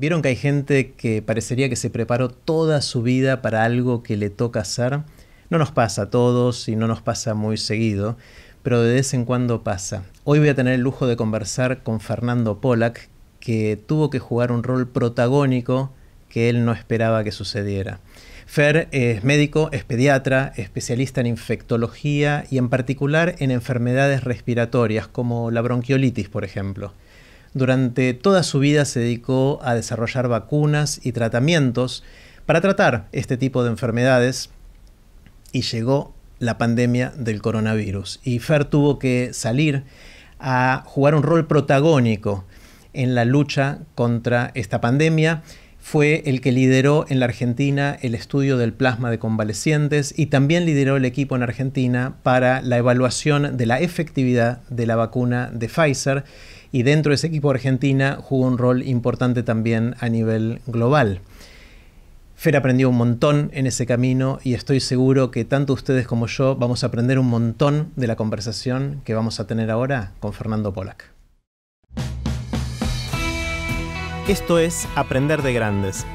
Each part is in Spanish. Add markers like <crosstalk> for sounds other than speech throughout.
¿Vieron que hay gente que parecería que se preparó toda su vida para algo que le toca hacer? No nos pasa a todos y no nos pasa muy seguido, pero de vez en cuando pasa. Hoy voy a tener el lujo de conversar con Fernando Polak que tuvo que jugar un rol protagónico que él no esperaba que sucediera. Fer es médico, es pediatra, especialista en infectología y en particular en enfermedades respiratorias como la bronquiolitis, por ejemplo. Durante toda su vida se dedicó a desarrollar vacunas y tratamientos para tratar este tipo de enfermedades y llegó la pandemia del coronavirus. Y Fer tuvo que salir a jugar un rol protagónico en la lucha contra esta pandemia. Fue el que lideró en la Argentina el estudio del plasma de convalecientes y también lideró el equipo en Argentina para la evaluación de la efectividad de la vacuna de Pfizer y dentro de ese equipo Argentina jugó un rol importante también a nivel global. Fer aprendió un montón en ese camino y estoy seguro que tanto ustedes como yo vamos a aprender un montón de la conversación que vamos a tener ahora con Fernando Polak. Esto es Aprender de Grandes,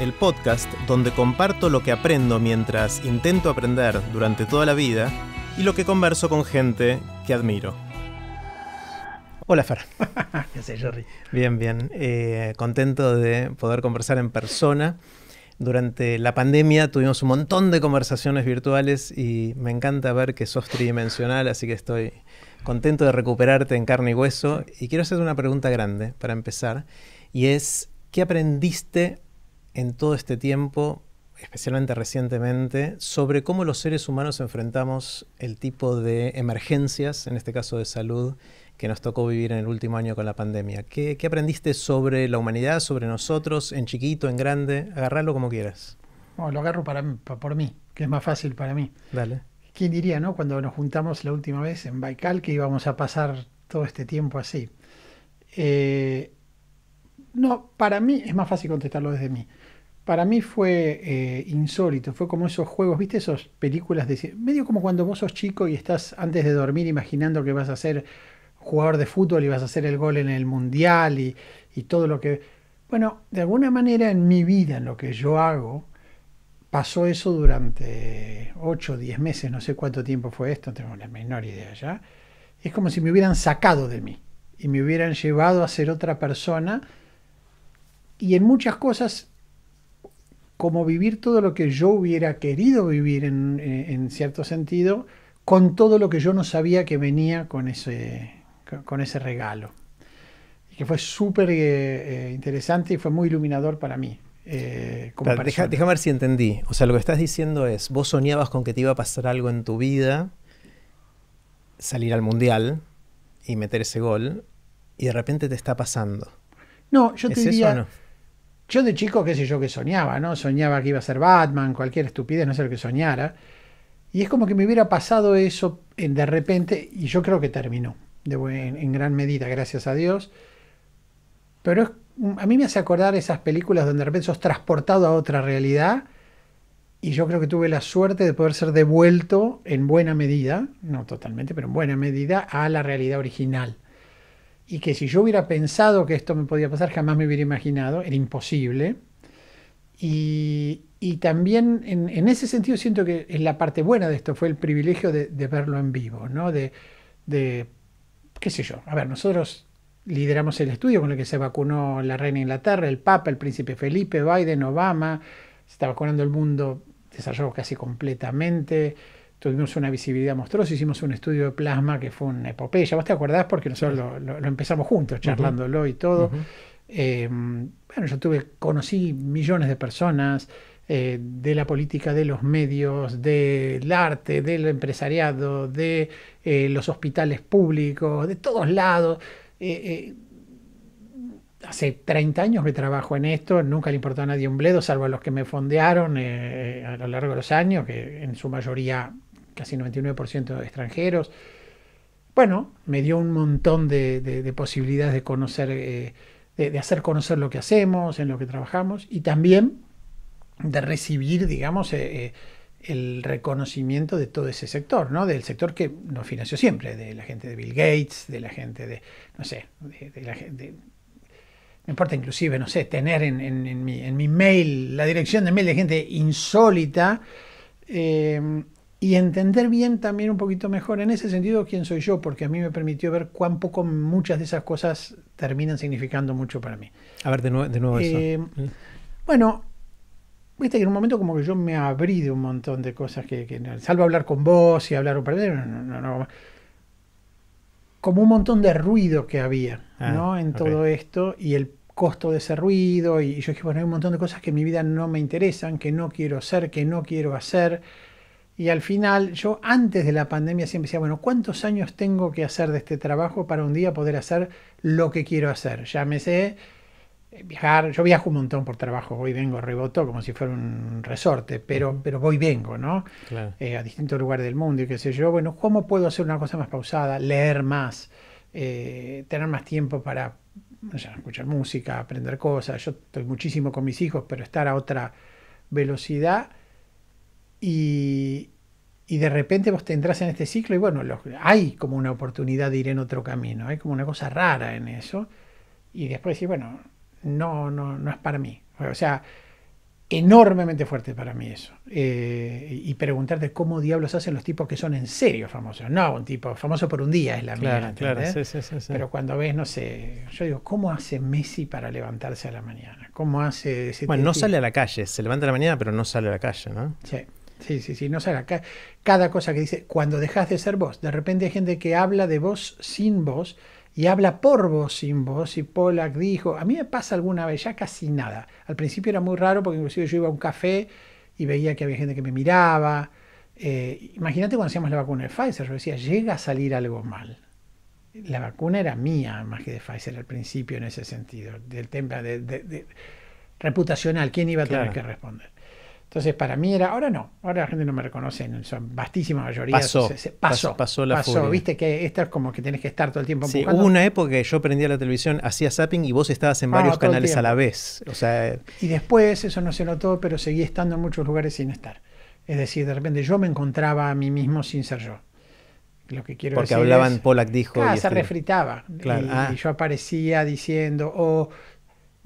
el podcast donde comparto lo que aprendo mientras intento aprender durante toda la vida y lo que converso con gente que admiro. Hola, Fer. <laughs> ¿Qué Jerry? Bien, bien. Eh, contento de poder conversar en persona. Durante la pandemia tuvimos un montón de conversaciones virtuales y me encanta ver que sos tridimensional, así que estoy contento de recuperarte en carne y hueso. Y quiero hacer una pregunta grande para empezar, y es, ¿qué aprendiste en todo este tiempo especialmente recientemente, sobre cómo los seres humanos enfrentamos el tipo de emergencias, en este caso de salud, que nos tocó vivir en el último año con la pandemia. ¿Qué, qué aprendiste sobre la humanidad, sobre nosotros, en chiquito, en grande? Agarrarlo como quieras. lo agarro para, por mí, que es más fácil para mí. Dale. ¿Quién diría, no? Cuando nos juntamos la última vez en Baikal, que íbamos a pasar todo este tiempo así. Eh, no, para mí es más fácil contestarlo desde mí. Para mí fue eh, insólito, fue como esos juegos, ¿viste? Esas películas de... Medio como cuando vos sos chico y estás antes de dormir imaginando que vas a hacer jugador de fútbol y vas a hacer el gol en el mundial y, todo lo que... Bueno, de alguna manera en mi vida, en lo que yo hago, pasó eso durante 8 o 10 meses, no sé cuánto tiempo fue esto, no tengo la menor idea ya. Es como si me hubieran sacado de mí y me hubieran llevado a ser otra persona. Y en muchas cosas, como vivir todo lo que yo hubiera querido vivir en cierto sentido, con todo lo que yo no sabía que venía con ese, con ese regalo. Y que fue súper eh, eh, interesante y fue muy iluminador para mí. Eh, como déjame ver si entendí. O sea, lo que estás diciendo es, vos soñabas con que te iba a pasar algo en tu vida, salir al mundial y meter ese gol, y de repente te está pasando. No, yo te diría... Yo de chico, qué sé yo, que soñaba, ¿no? Soñaba que iba a ser Batman, cualquier estupidez, no sé lo que soñara. Y es como que me hubiera pasado eso de repente y yo creo que terminó en gran medida, gracias a Dios. Pero a mí me hace acordar esas películas donde de repente sos transportado a otra realidad y yo creo que tuve la suerte de poder ser devuelto en buena medida, no totalmente, pero en buena medida, a la realidad original. Y que si yo hubiera pensado que esto me podía pasar, jamás me hubiera imaginado, era imposible. Y, también en, ese sentido siento que la parte buena de esto fue el privilegio de, verlo en vivo, ¿no? de qué sé yo, a ver, nosotros lideramos el estudio con el que se vacunó la reina Inglaterra, el Papa, el príncipe Felipe, Biden, Obama, se está vacunando el mundo, desarrolló casi completamente, tuvimos una visibilidad monstruosa, hicimos un estudio de plasma que fue una epopeya, vos te acordás porque nosotros lo, empezamos juntos, charlándolo y todo. Eh, bueno, yo tuve, conocí millones de personas, eh, de la política, de los medios, del arte, del empresariado, de eh, los hospitales públicos, de todos lados. Eh, hace 30 años me trabajo en esto, nunca le importó a nadie un bledo, salvo a los que me fondearon a lo largo de los años, que en su mayoría casi 99% extranjeros. Bueno, me dio un montón de, posibilidades de conocer, de hacer conocer lo que hacemos, en lo que trabajamos, y también de recibir, digamos, eh, eh, el reconocimiento de todo ese sector, ¿no? Del sector que nos financió siempre, de la gente de Bill Gates, de la gente de, no sé, de, la gente... Me importa inclusive, no sé, tener en, mi, mail, la dirección de mail de gente insólita eh, y entender bien también un poquito mejor en ese sentido quién soy yo, porque a mí me permitió ver cuán poco muchas de esas cosas terminan significando mucho para mí. A ver, de nuevo, de nuevo eso. Mm. Bueno, Viste que en un momento como que yo me abrí de un montón de cosas que, salvo hablar con vos y hablar un par de... No, no, no, como un montón de ruido que había ah, ¿no? en todo esto y el costo de ese ruido y, yo dije, bueno, hay un montón de cosas que en mi vida no me interesan, que no quiero ser, que no quiero hacer. Y al final, yo antes de la pandemia siempre decía, bueno, ¿cuántos años tengo que hacer de este trabajo para un día poder hacer lo que quiero hacer? me Llámese viajar, yo viajo un montón por trabajo, hoy vengo, reboto como si fuera un resorte, pero, pero voy, vengo, ¿no? Eh, a distintos lugares del mundo y qué sé yo. Bueno, ¿cómo puedo hacer una cosa más pausada, leer más, eh, tener más tiempo para escuchar música, aprender cosas? Yo estoy muchísimo con mis hijos, pero estar a otra velocidad y, de repente vos te entras en este ciclo y bueno, hay como una oportunidad de ir en otro camino, hay como una cosa rara en eso. Y después decir, bueno, no, no, no es para mí. O sea, enormemente fuerte para mí eso. Eh, y preguntarte cómo diablos hacen los tipos que son en serio famosos. No, un tipo famoso por un día es la mía. Pero cuando ves, no sé, yo digo, ¿cómo hace Messi para levantarse a la mañana? ¿Cómo hace ese Bueno, no sale a la calle, se levanta a la mañana, pero no sale a la calle, ¿no? Sí. Sí, sí, no sale Cada cosa que dice, cuando dejas de ser vos, de repente hay gente que habla de vos sin vos, y habla por vos, sin vos. Y Pollack dijo, a mí me pasa alguna vez, ya casi nada. Al principio era muy raro porque inclusive yo iba a un café y veía que había gente que me miraba. Eh, imagínate cuando hacíamos la vacuna de Pfizer, yo decía, llega a salir algo mal. La vacuna era mía, más que de Pfizer al principio en ese sentido, del tema de, reputacional, quién iba a tener que responder. Entonces, para mí era, ahora no, ahora la gente no me reconoce Son vastísima mayoría. Pasó, eh, pasó, pasó, la pasó. Viste que esto es como que tenés que estar todo el tiempo. Sí, hubo una época que yo prendía la televisión, hacía zapping y vos estabas en ah, varios canales a la vez. y después, eso no se notó, pero seguí estando en muchos lugares sin estar. Es decir, de repente yo me encontraba a mí mismo sin ser yo. Lo que quiero Porque hablaban, es, dijo. Ah, se este, refritaba. Y, ah. y, yo aparecía diciendo, oh,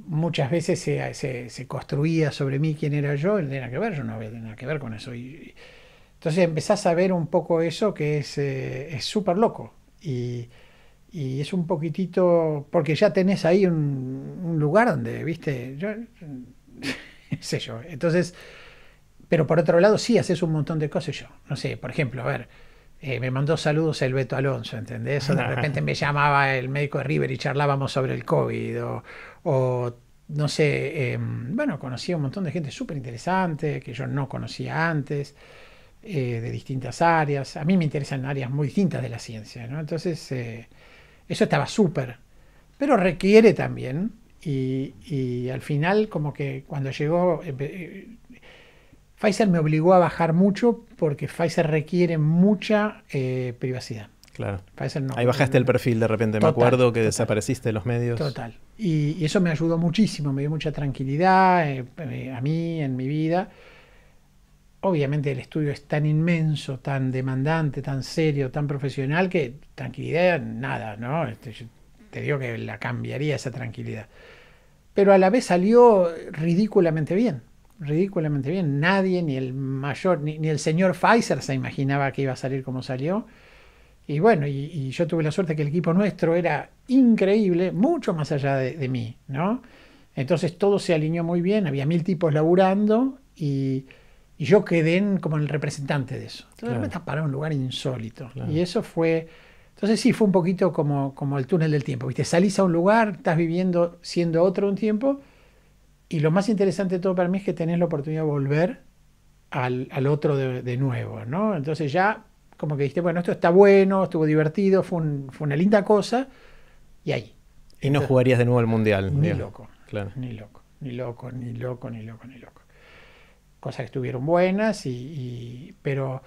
muchas veces se, construía sobre mí quién era yo, él tenía que ver, yo no había nada que ver con eso. Y, entonces empezás a ver un poco eso que es eh, súper loco. Y, es un poquitito, porque ya tenés ahí un, lugar donde, viste, yo, <laughs> sé yo. Entonces, pero por otro lado sí haces un montón de cosas yo. No sé, por ejemplo, a ver eh, me mandó saludos el Beto Alonso, ¿entendés? O de ah. repente me llamaba el médico de River y charlábamos sobre el COVID, o, no sé, em, bueno, conocí un montón de gente súper interesante que yo no conocía antes, eh, de distintas áreas. A mí me interesan áreas muy distintas de la ciencia, ¿no? Entonces, eh, eso estaba súper, pero requiere también, y, al final como que cuando llegó Pfizer me obligó a bajar mucho porque Pfizer requiere mucha eh, privacidad. Claro. no. Ahí bajaste el perfil de repente, me acuerdo que desapareciste de los medios. Total. Y, eso me ayudó muchísimo, me dio mucha tranquilidad eh, eh, a mí, en mi vida. Obviamente el estudio es tan inmenso, tan demandante, tan serio, tan profesional, que tranquilidad nada, ¿no? Este, te digo que la cambiaría esa tranquilidad. Pero a la vez salió ridículamente bien ridículamente bien. Nadie, ni el mayor, ni, el señor Pfizer se imaginaba que iba a salir como salió. Y bueno, y, yo tuve la suerte que el equipo nuestro era increíble, mucho más allá de, mí, ¿no? Entonces todo se alineó muy bien, había mil tipos laburando y, yo quedé como el representante de eso. Entonces me estás un lugar insólito. Y eso fue... Entonces sí, fue un poquito como, como el túnel del tiempo, ¿viste? Salís a un lugar, estás viviendo siendo otro un tiempo y lo más interesante de todo para mí es que tenés la oportunidad de volver al, otro de, nuevo, ¿no? Entonces ya como que dijiste, bueno, esto está bueno, estuvo divertido, fue, fue una linda cosa, y ahí. Y no jugarías de nuevo al Mundial. Ni loco, claro. ni loco, ni loco, ni loco, ni loco, ni loco. Cosas que estuvieron buenas, y, pero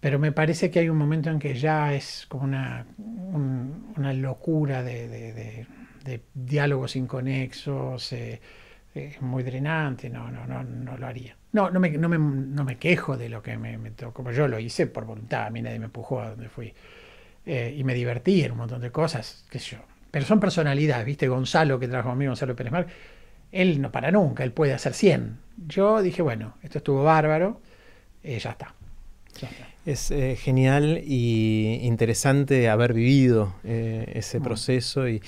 pero me parece que hay un momento en que ya es como una, una locura de, diálogos inconexos, eh, es muy drenante, no, no, no, no lo haría. No, no me, no me, quejo de lo que me, me tocó, yo lo hice por voluntad, a mí nadie me empujó a donde fui. Eh, y me divertí en un montón de cosas, qué yo. Pero son personalidades, ¿viste? Gonzalo, que trabajó conmigo, Gonzalo Pérez Mar, él no para nunca, él puede hacer 100. Yo dije, bueno, esto estuvo bárbaro, eh, ya está. Es eh, genial y interesante haber vivido ese proceso y,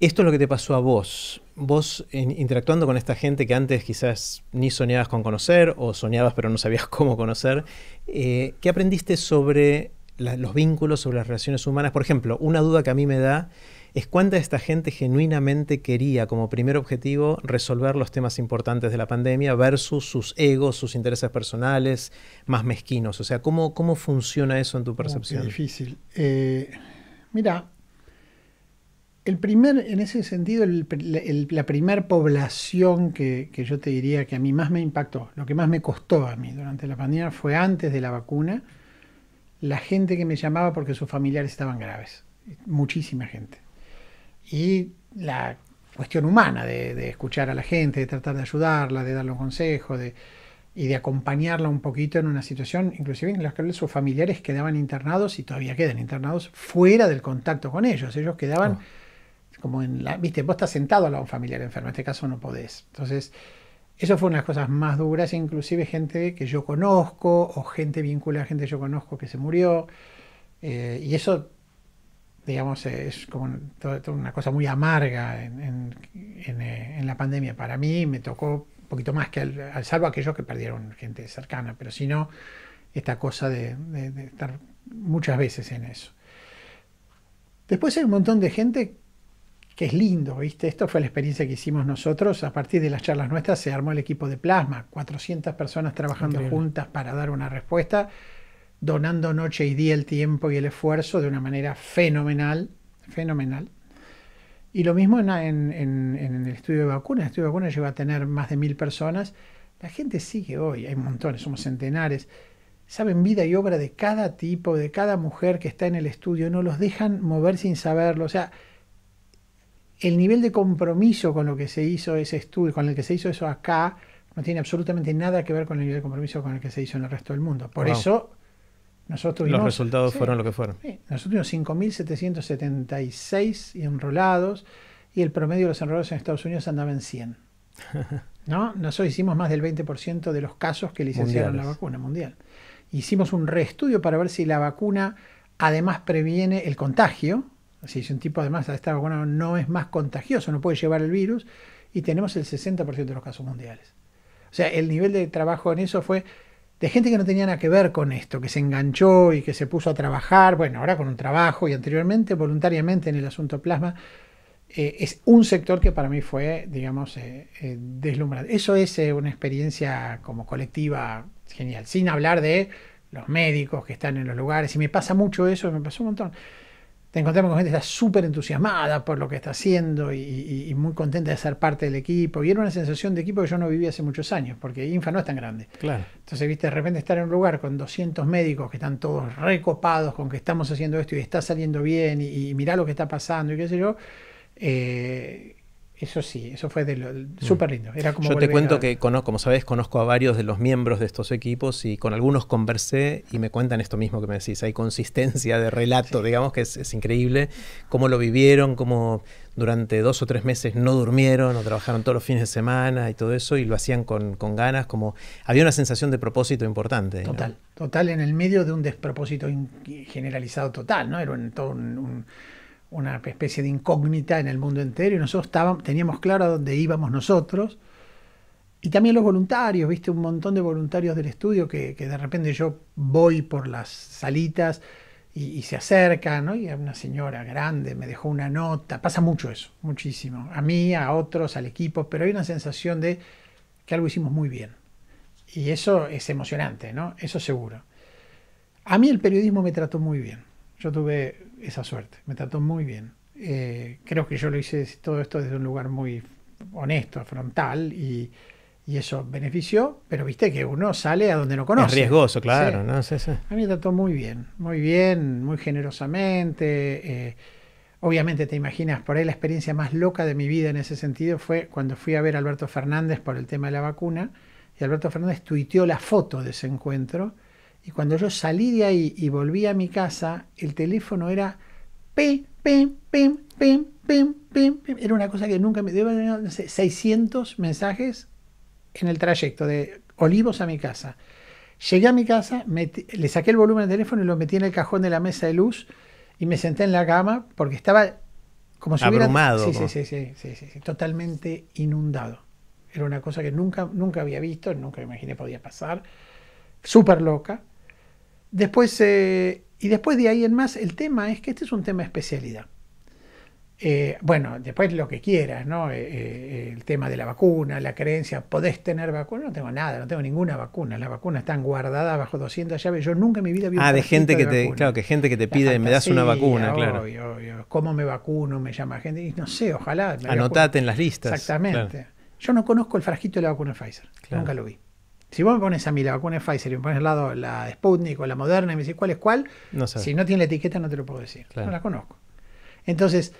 esto es lo que te pasó a vos. Vos interactuando con esta gente que antes quizás ni soñabas con conocer o soñabas pero no sabías <laughs> cómo conocer, eh, ¿qué aprendiste sobre los vínculos, sobre las relaciones humanas? Por ejemplo, una duda que a mí me da es cuánta de esta gente genuinamente quería como primer objetivo resolver los temas importantes de la pandemia versus sus egos, sus intereses personales más mezquinos. O sea, ¿cómo, cómo funciona eso en tu percepción? difícil. Eh, mira, primer, en ese sentido, la primera población que, yo te diría que a mí más me impactó, lo que más me costó a mí durante la pandemia fue antes de la vacuna, la gente que me llamaba porque sus familiares estaban graves, muchísima gente. Y la cuestión humana de, escuchar a la gente, de tratar de ayudarla, de darle un consejo, y de acompañarla un poquito en una situación, inclusive en la que sus familiares quedaban internados y todavía quedan internados fuera del contacto con ellos. Ellos quedaban... Oh como en la, viste, vos estás sentado a lado un familiar enfermo, en este caso no podés. Entonces, eso fue una de las cosas más duras, inclusive gente que yo conozco o gente vinculada a gente que yo conozco que se murió. Eh, y eso, digamos, eh, es como una cosa muy amarga eh, en, la pandemia. Para mí me tocó un poquito más que al, salvo aquellos que perdieron gente cercana, pero si no, esta cosa de estar muchas veces en eso. Después hay un montón de gente que es lindo, ¿viste? Esto fue la experiencia que hicimos nosotros. A partir de las charlas nuestras se armó el equipo de plasma, 400 personas trabajando juntas para dar una respuesta, donando noche y día el tiempo y el esfuerzo de una manera fenomenal, fenomenal. Y lo mismo en, el estudio de vacunas. El estudio de vacunas lleva a tener más de mil personas. La gente sigue hoy, hay montones, somos centenares. Saben vida y obra de cada tipo, de cada mujer que está en el estudio. No los dejan mover sin saberlo. O sea, el nivel de compromiso con lo que se hizo ese estudio, con el que se hizo eso acá, no tiene absolutamente nada que ver con el nivel de compromiso con el que se hizo en el resto del mundo. Por eso nosotros tuvimos, Los resultados fueron lo que fueron. Sí, nosotros tuvimos 5.776 enrolados y el promedio de los enrolados en Estados Unidos andaba en 100. <laughs> ¿No? Nosotros hicimos más del 20% de los casos que licenciaron la vacuna mundial. Hicimos un reestudio para ver si la vacuna además previene el contagio, si es un tipo además, esta vacuna no es más contagioso, no puede llevar el virus, y tenemos el 60% de los casos mundiales. O sea, el nivel de trabajo en eso fue de gente que no tenía nada que ver con esto, que se enganchó y que se puso a trabajar, bueno, ahora con un trabajo y anteriormente voluntariamente en el asunto plasma, eh, es un sector que para mí fue, digamos, eh, eh, deslumbrante. Eso es una experiencia como colectiva genial, sin hablar de los médicos que están en los lugares, y me pasa mucho eso, me pasó un montón te encontramos con gente que está súper entusiasmada por lo que está haciendo y, muy contenta de ser parte del equipo. Y era una sensación de equipo que yo no vivía hace muchos años, porque Infa no es tan grande. Claro. Entonces, viste, de repente estar en un lugar con 200 médicos que están todos recopados con que estamos haciendo esto y está saliendo bien y, y mirá lo que está pasando y qué sé yo. Eh, eso sí, eso fue mm. súper lindo. Era como Yo te cuento que, conozco, como sabes, conozco a varios de los miembros de estos equipos y con algunos conversé y me cuentan esto mismo que me decís. Hay consistencia de relato, digamos que es, increíble. Cómo lo vivieron, cómo durante dos o tres meses no durmieron, no trabajaron todos los fines de semana y todo eso, y lo hacían con, con ganas, como había una sensación de propósito importante. Total, total, en el medio de un despropósito generalizado total, ¿no? Era en todo un una especie de incógnita en el mundo entero y nosotros teníamos claro a dónde íbamos nosotros. Y también los voluntarios, viste, un montón de voluntarios del estudio que, de repente yo voy por las salitas y, se acercan, ¿no? Y una señora grande me dejó una nota, pasa mucho eso, muchísimo, a mí, a otros, al equipo, pero hay una sensación de que algo hicimos muy bien. Y eso es emocionante, ¿no? Eso seguro. A mí el periodismo me trató muy bien. Yo tuve esa suerte. Me trató muy bien. Eh, creo que yo lo hice todo esto desde un lugar muy honesto, frontal y, eso benefició, pero viste que uno sale a donde no conoce. Es riesgoso, claro. ¿no? A mí me trató muy bien, muy bien, muy generosamente. Eh, obviamente te imaginas, por ahí la experiencia más loca de mi vida en ese sentido fue cuando fui a ver a Alberto Fernández por el tema de la vacuna y Alberto Fernández tuiteó la foto de ese encuentro y cuando yo salí de ahí y volví a mi casa, el teléfono era pim, pim, pim, pim, pim, pim, Era una cosa que nunca me dio, no 600 mensajes en el trayecto de Olivos a mi casa. Llegué a mi casa, le saqué el volumen del teléfono y lo metí en el cajón de la mesa de luz y me senté en la cama porque estaba como si Abrumado. sí, sí, sí, sí, totalmente inundado. Era una cosa que nunca, nunca había visto, nunca imaginé podía pasar. Súper loca. Después, eh, y después de ahí en más, el tema es que este es un tema de especialidad. Eh, bueno, después lo que quieras, ¿no? Eh, el tema de la vacuna, la creencia, ¿podés tener vacuna? No tengo nada, no tengo ninguna vacuna. Las vacunas están guardadas bajo 200 llaves. Yo nunca en mi vida vi Ah, de gente que te, claro, que gente que te pide, me das una vacuna, claro. Obvio, obvio. ¿Cómo me vacuno? Me llama gente y no sé, ojalá. Anotate en las listas. Exactamente. Yo no conozco el frasquito de la vacuna Pfizer, nunca lo vi. Si vos me pones a mí la vacuna de Pfizer y me pones al lado la Sputnik o la Moderna y me dices cuál es cuál, si no tiene la etiqueta no te lo puedo decir. No la conozco. Entonces.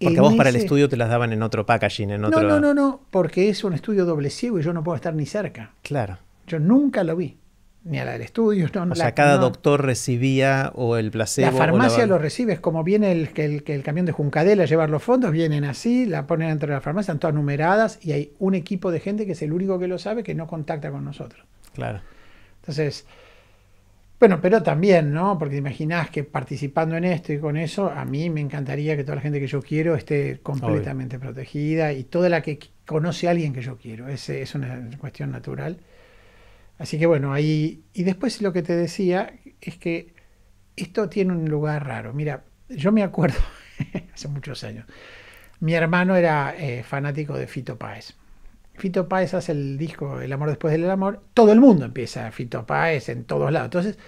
Porque vos para el estudio te las daban en otro packaging, en otro. No, no, no, no, porque es un estudio doble ciego y yo no puedo estar ni cerca. Claro. Yo nunca lo vi ni a la del estudio. No, o sea, cada doctor recibía o el placebo. La farmacia lo recibe, es como viene el, el, el camión de Juncadela a llevar los fondos, vienen así, la ponen dentro de la farmacia, están todas numeradas y hay un equipo de gente que es el único que lo sabe que no contacta con nosotros. Claro. Entonces, bueno, pero también, ¿no? Porque imaginás que participando en esto y con eso, a mí me encantaría que toda la gente que yo quiero esté completamente protegida y toda la que conoce a alguien que yo quiero. Es, es una cuestión natural. Así que bueno, ahí. Y después lo que te decía es que esto tiene un lugar raro. Mira, yo me acuerdo, <laughs> hace muchos años, mi hermano era eh, fanático de Fito Páez. Fito Páez hace el disco El amor después del amor. Todo el mundo empieza a Fito Páez en todos lados. Entonces,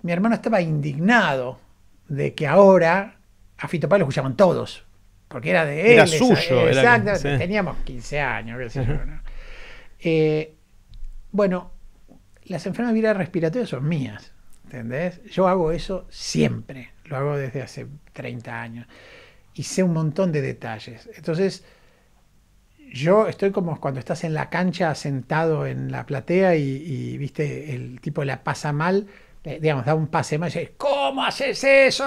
mi hermano estaba indignado de que ahora a Fito Páez lo escuchaban todos. Porque era de él. Era suyo. Teníamos 15 años, qué sé eh, bueno, las enfermedades respiratorias son mías, ¿entendés? Yo hago eso siempre, lo hago desde hace 30 años y sé un montón de detalles. Entonces, yo estoy como cuando estás en la cancha sentado en la platea y, viste, el tipo la pasa mal, eh, digamos, da un pase mal y dice, ¿cómo haces eso?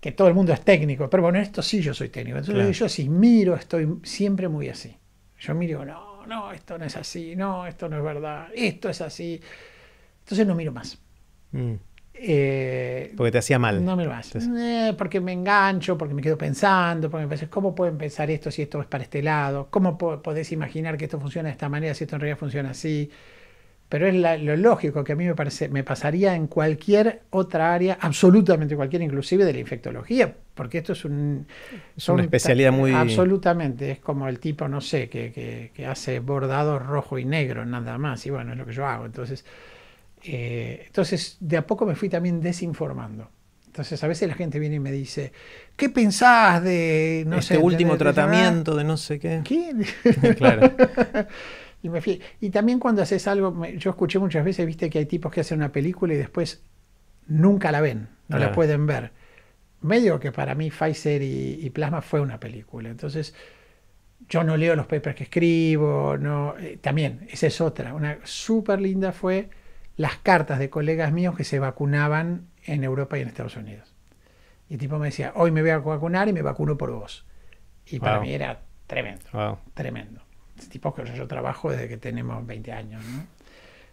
Que todo el mundo es técnico, pero bueno, esto sí yo soy técnico. Entonces yo si miro, estoy siempre muy así. Yo miro, no, no, esto no es así, no, esto no es verdad, esto es así. Entonces no miro más. Mm. Eh, porque te hacía mal. No miro más. Eh, porque me engancho, porque me quedo pensando, porque me pensé, ¿cómo pueden pensar esto si esto es para este lado? ¿Cómo puedes podés imaginar que esto funciona de esta manera si esto en realidad funciona así? Pero es lo lógico que a mí me, parece, me pasaría en cualquier otra área, absolutamente cualquier, inclusive de la infectología, porque esto es un... una especialidad muy... Absolutamente, es como el tipo, no sé, que, hace bordados rojo y negro nada más, y bueno, es lo que yo hago. Entonces, eh, entonces, de a poco me fui también desinformando. Entonces, a veces la gente viene y me dice, ¿qué pensás de, no este último tratamiento de no sé qué? ¿Qué? <laughs> claro. <laughs> y, también cuando haces algo, yo escuché muchas veces, viste, que hay tipos que hacen una película y después nunca la ven, no la pueden ver medio que para mí Pfizer y, Plasma fue una película. Entonces, yo no leo los papers que escribo, no, eh, también, esa es otra. Una súper linda fue las cartas de colegas míos que se vacunaban en Europa y en Estados Unidos. Y el tipo me decía, hoy me voy a vacunar y me vacuno por vos. Y para mí era tremendo, tremendo. Ese tipo que yo trabajo desde que tenemos 20 años.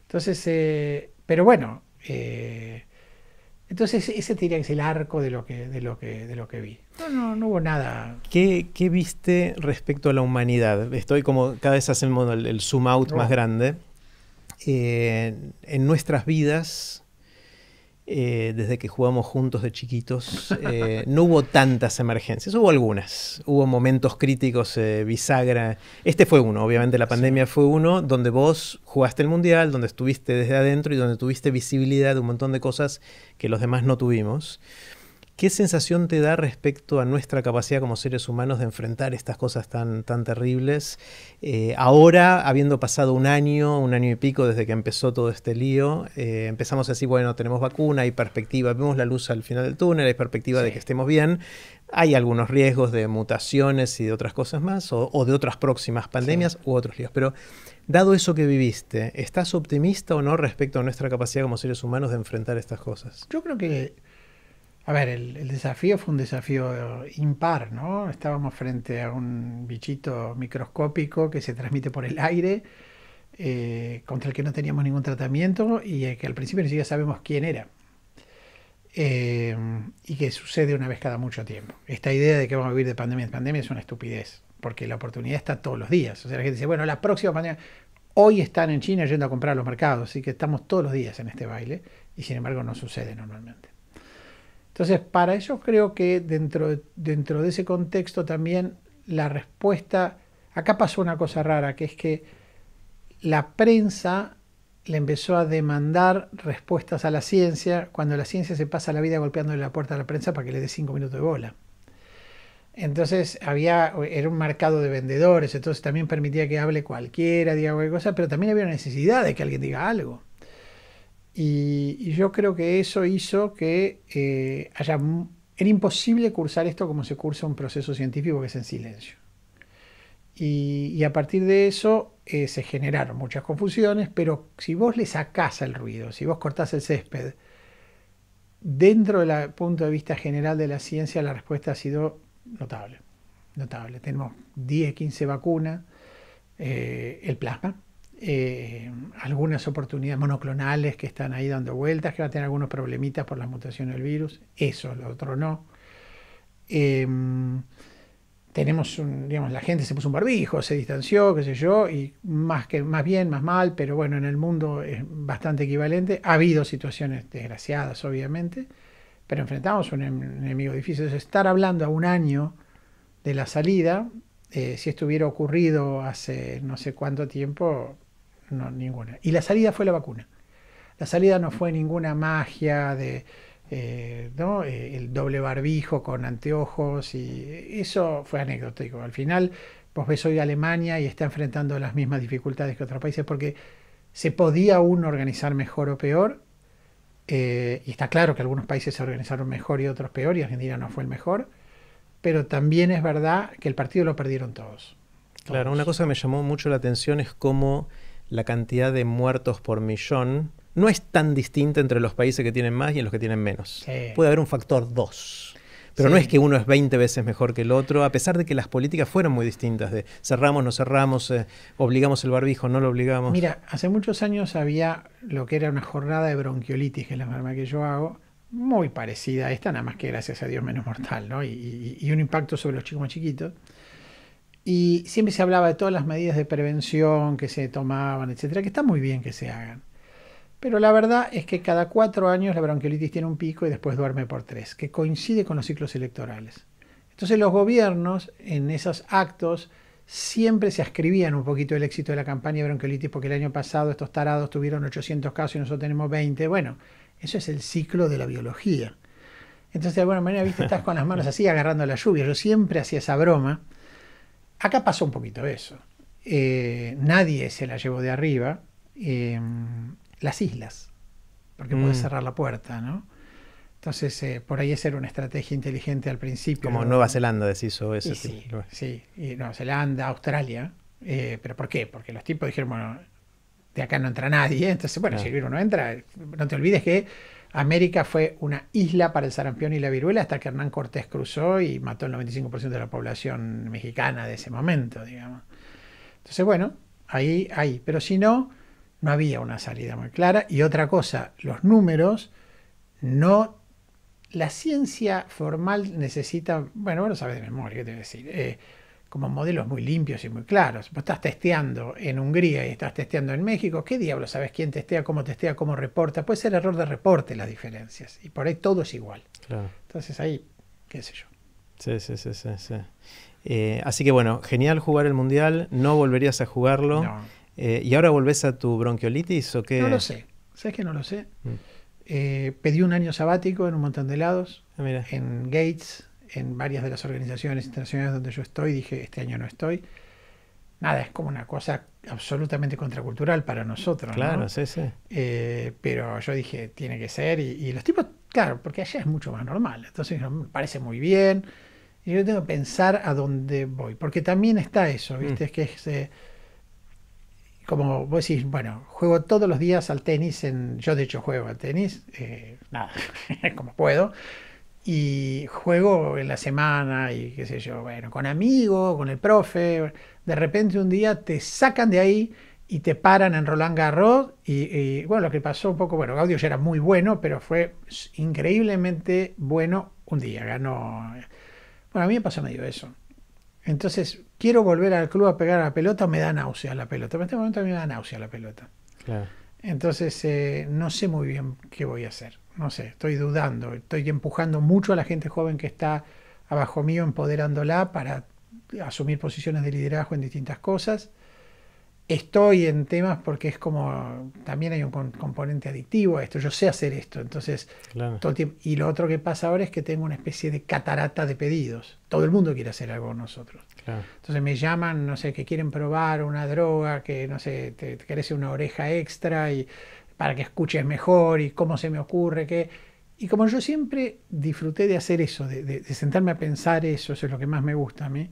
Entonces, eh, pero bueno, eh, entonces ese diría que es el arco de lo que, de lo que, de lo que vi. No, no, hubo nada. ¿Qué, ¿Qué, viste respecto a la humanidad? Estoy como cada vez hacemos el, zoom out más grande. Eh, en nuestras vidas, eh, desde que jugamos juntos de chiquitos, eh, no hubo tantas emergencias, hubo algunas, hubo momentos críticos, eh, bisagra. Este fue uno, obviamente la pandemia fue uno, donde vos jugaste el Mundial, donde estuviste desde adentro y donde tuviste visibilidad de un montón de cosas que los demás no tuvimos. ¿Qué sensación te da respecto a nuestra capacidad como seres humanos de enfrentar estas cosas tan, tan terribles? Eh, ahora, habiendo pasado un año, un año y pico desde que empezó todo este lío, eh, empezamos así, decir, bueno, tenemos vacuna, hay perspectiva, vemos la luz al final del túnel, hay perspectiva de que estemos bien. Hay algunos riesgos de mutaciones y de otras cosas más, o, de otras próximas pandemias u otros líos. Pero Dado eso que viviste, ¿estás optimista o no respecto a nuestra capacidad como seres humanos de enfrentar estas cosas? Yo creo que a ver, el, desafío fue un desafío impar, ¿no? Estábamos frente a un bichito microscópico que se transmite por el aire, eh, contra el que no teníamos ningún tratamiento y que al principio ni siquiera sabemos quién era. Eh, y que sucede una vez cada mucho tiempo. Esta idea de que vamos a vivir de pandemia en pandemia es una estupidez, porque la oportunidad está todos los días. O sea, la gente dice, bueno, la próxima pandemia, hoy están en China yendo a comprar los mercados, así que estamos todos los días en este baile y sin embargo no sucede normalmente. Entonces, para ellos creo que dentro, dentro de ese contexto también la respuesta, acá pasó una cosa rara, que es que la prensa le empezó a demandar respuestas a la ciencia cuando la ciencia se pasa la vida golpeándole la puerta a la prensa para que le dé cinco minutos de bola. Entonces había, era un mercado de vendedores, entonces también permitía que hable cualquiera, diga cualquier cosa, pero también había una necesidad de que alguien diga algo. Y, yo creo que eso hizo que eh, haya... Era imposible cursar esto como se cursa un proceso científico que es en silencio. Y, a partir de eso eh, se generaron muchas confusiones, pero si vos le sacás el ruido, si vos cortás el césped, dentro del punto de vista general de la ciencia la respuesta ha sido notable. Notable. Tenemos 10, 15 vacunas, eh, el plasma, eh, algunas oportunidades monoclonales que están ahí dando vueltas, que va a tener algunos problemitas por las mutaciones del virus, eso, lo otro no. Em, tenemos digamos, la gente se puso un barbijo, se distanció, qué sé yo, y más que más bien, más mal, pero bueno, en el mundo es bastante equivalente. Ha habido situaciones desgraciadas, obviamente, pero enfrentamos un em, enemigo difícil. Entonces, estar hablando a un año de la salida, eh, si si hubiera ocurrido hace no sé cuánto tiempo, no, ninguna. Y la salida fue la vacuna. La salida no fue ninguna magia de eh, eh, el doble barbijo con anteojos y eso fue anecdótico. Al final, vos ves hoy Alemania y está enfrentando las mismas dificultades que otros países porque se podía uno organizar mejor o peor. Eh, y está claro que algunos países se organizaron mejor y otros peor, y Argentina no fue el mejor. Pero también es verdad que el partido lo perdieron todos. Claro, una cosa que me llamó mucho la atención es cómo la cantidad de muertos por millón no es tan distinta entre los países que tienen más y en los que tienen menos. Puede haber un factor 2. Pero no es que uno es 20 veces mejor que el otro, a pesar de que las políticas fueron muy distintas, de cerramos, no cerramos, eh, obligamos el barbijo, no lo obligamos. Mira, hace muchos años había lo que era una jornada de bronquiolitis, que es la enfermedad que yo hago, muy parecida a esta, nada más que gracias a Dios menos mortal, ¿no? Y, y un impacto sobre los chicos más chiquitos. Y siempre se hablaba de todas las medidas de prevención que se tomaban, etcétera, que está muy bien que se hagan. Pero la verdad es que cada cuatro años la bronquiolitis tiene un pico y después duerme por tres, que coincide con los ciclos electorales. Entonces los gobiernos en esos actos siempre se ascribían un poquito el éxito de la campaña de bronquiolitis porque el año pasado estos tarados tuvieron 800 casos y nosotros tenemos 20. Bueno, eso es el ciclo de la biología. Entonces, de alguna manera, viste, estás con las manos así agarrando la lluvia. Yo siempre hacía esa broma Acá pasó un poquito eso. Eh, nadie se la llevó de arriba. Em, las islas, porque puede mm. cerrar la puerta, ¿no? Entonces, eh, por ahí es una estrategia inteligente al principio. Como Nueva Zelanda deshizo eso. Sí, y Nueva Zelanda, Australia. Eh, ¿Pero por qué? Porque los tipos dijeron, bueno, de acá no entra nadie, entonces, bueno, si el no entra, no te olvides que América fue una isla para el sarampión y la viruela hasta que Hernán Cortés cruzó y mató el 95% de la población mexicana de ese momento, digamos. Entonces, bueno, ahí, ahí. Pero si no, no había una salida muy clara. Y otra cosa, los números no... La ciencia formal necesita, bueno, bueno, lo sabes de memoria, ¿qué te voy a decir? Eh, como modelos muy limpios y muy claros. Vos estás testeando en Hungría y estás testeando en México, ¿qué diablo sabes quién testea, cómo testea, cómo reporta? Puede ser error de reporte las diferencias y por ahí todo es igual. Entonces ahí, qué sé yo. Sí, sí, sí, sí. Eh, así que bueno, genial jugar el Mundial, no volverías a jugarlo. Eh, ¿Y ahora volvés a tu bronquiolitis o qué? No lo sé, sabes que no lo sé. Mm. Eh, pedí un año sabático en un montón de lados, ah, en Gates, en varias de las organizaciones internacionales donde yo estoy, dije, este año no estoy. Nada, es como una cosa absolutamente contracultural para nosotros. Claro, sí, sí. Eh, pero yo dije, tiene que ser. Y, los tipos, claro, porque allá es mucho más normal. Entonces, me parece muy bien. Y yo tengo que pensar a dónde voy. Porque también está eso, mm. ¿viste? Es que es. Eh, como vos decís, bueno, juego todos los días al tenis, en, yo de hecho juego al tenis, eh, nada, <laughs> como puedo, y juego en la semana y qué sé yo, bueno, con amigos, con el profe. De repente un día te sacan de ahí y te paran en Roland Garros y, bueno, lo que pasó un poco, bueno, Gaudio ya era muy bueno, pero fue increíblemente bueno un día, ganó. Bueno, a mí me pasó medio eso. Entonces, quiero volver al club a pegar a la pelota, me da náusea la pelota. En este momento a mí me da náusea la pelota. Entonces, eh, no sé muy bien qué voy a hacer no sé, estoy dudando, estoy empujando mucho a la gente joven que está abajo mío, empoderándola para asumir posiciones de liderazgo en distintas cosas. Estoy en temas porque es como, también hay un componente adictivo a esto, yo sé hacer esto, entonces, todo tiempo, y lo otro que pasa ahora es que tengo una especie de catarata de pedidos, todo el mundo quiere hacer algo con nosotros. Entonces me llaman, no sé, que quieren probar una droga, que no sé, te, te una oreja extra y para que escuches mejor y cómo se me ocurre que... Y como yo siempre disfruté de hacer eso, de, sentarme a pensar eso, eso es lo que más me gusta a mí,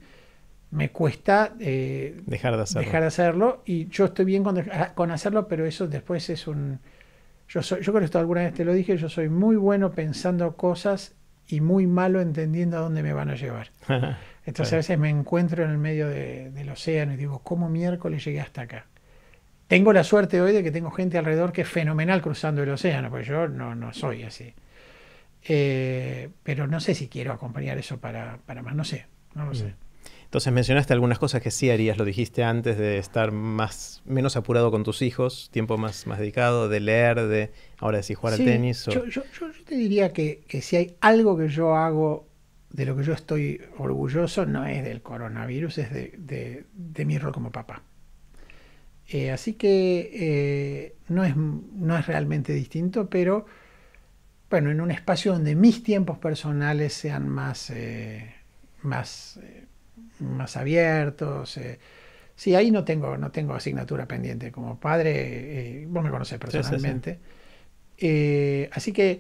me cuesta eh, dejar, de hacerlo. dejar hacerlo y yo estoy bien ah, con, hacerlo, pero eso después es un... Yo, yo creo que esto alguna vez te lo dije, yo soy muy bueno pensando cosas y muy malo entendiendo a dónde me van a llevar. <laughs> Entonces a veces me encuentro en el medio del océano y digo, ¿cómo miércoles llegué hasta acá? Tengo la suerte hoy de que tengo gente alrededor que es fenomenal cruzando el océano, porque yo no, no soy así. Eh, pero no sé si quiero acompañar eso para, más, no sé, no lo sé. Entonces mencionaste algunas cosas que sí harías, lo dijiste antes de estar más, menos apurado con tus hijos, tiempo más, más dedicado, de leer, de ahora decir jugar al tenis. O... Yo, te diría que, si hay algo que yo hago de lo que yo estoy orgulloso, no es del coronavirus, es de, de mi rol como papá. Eh, así que eh, no, es, no es realmente distinto, pero bueno, en un espacio donde mis tiempos personales sean más, eh, más, más abiertos. Sí, ahí no tengo, no tengo asignatura pendiente como padre, vos me conocés personalmente. así que,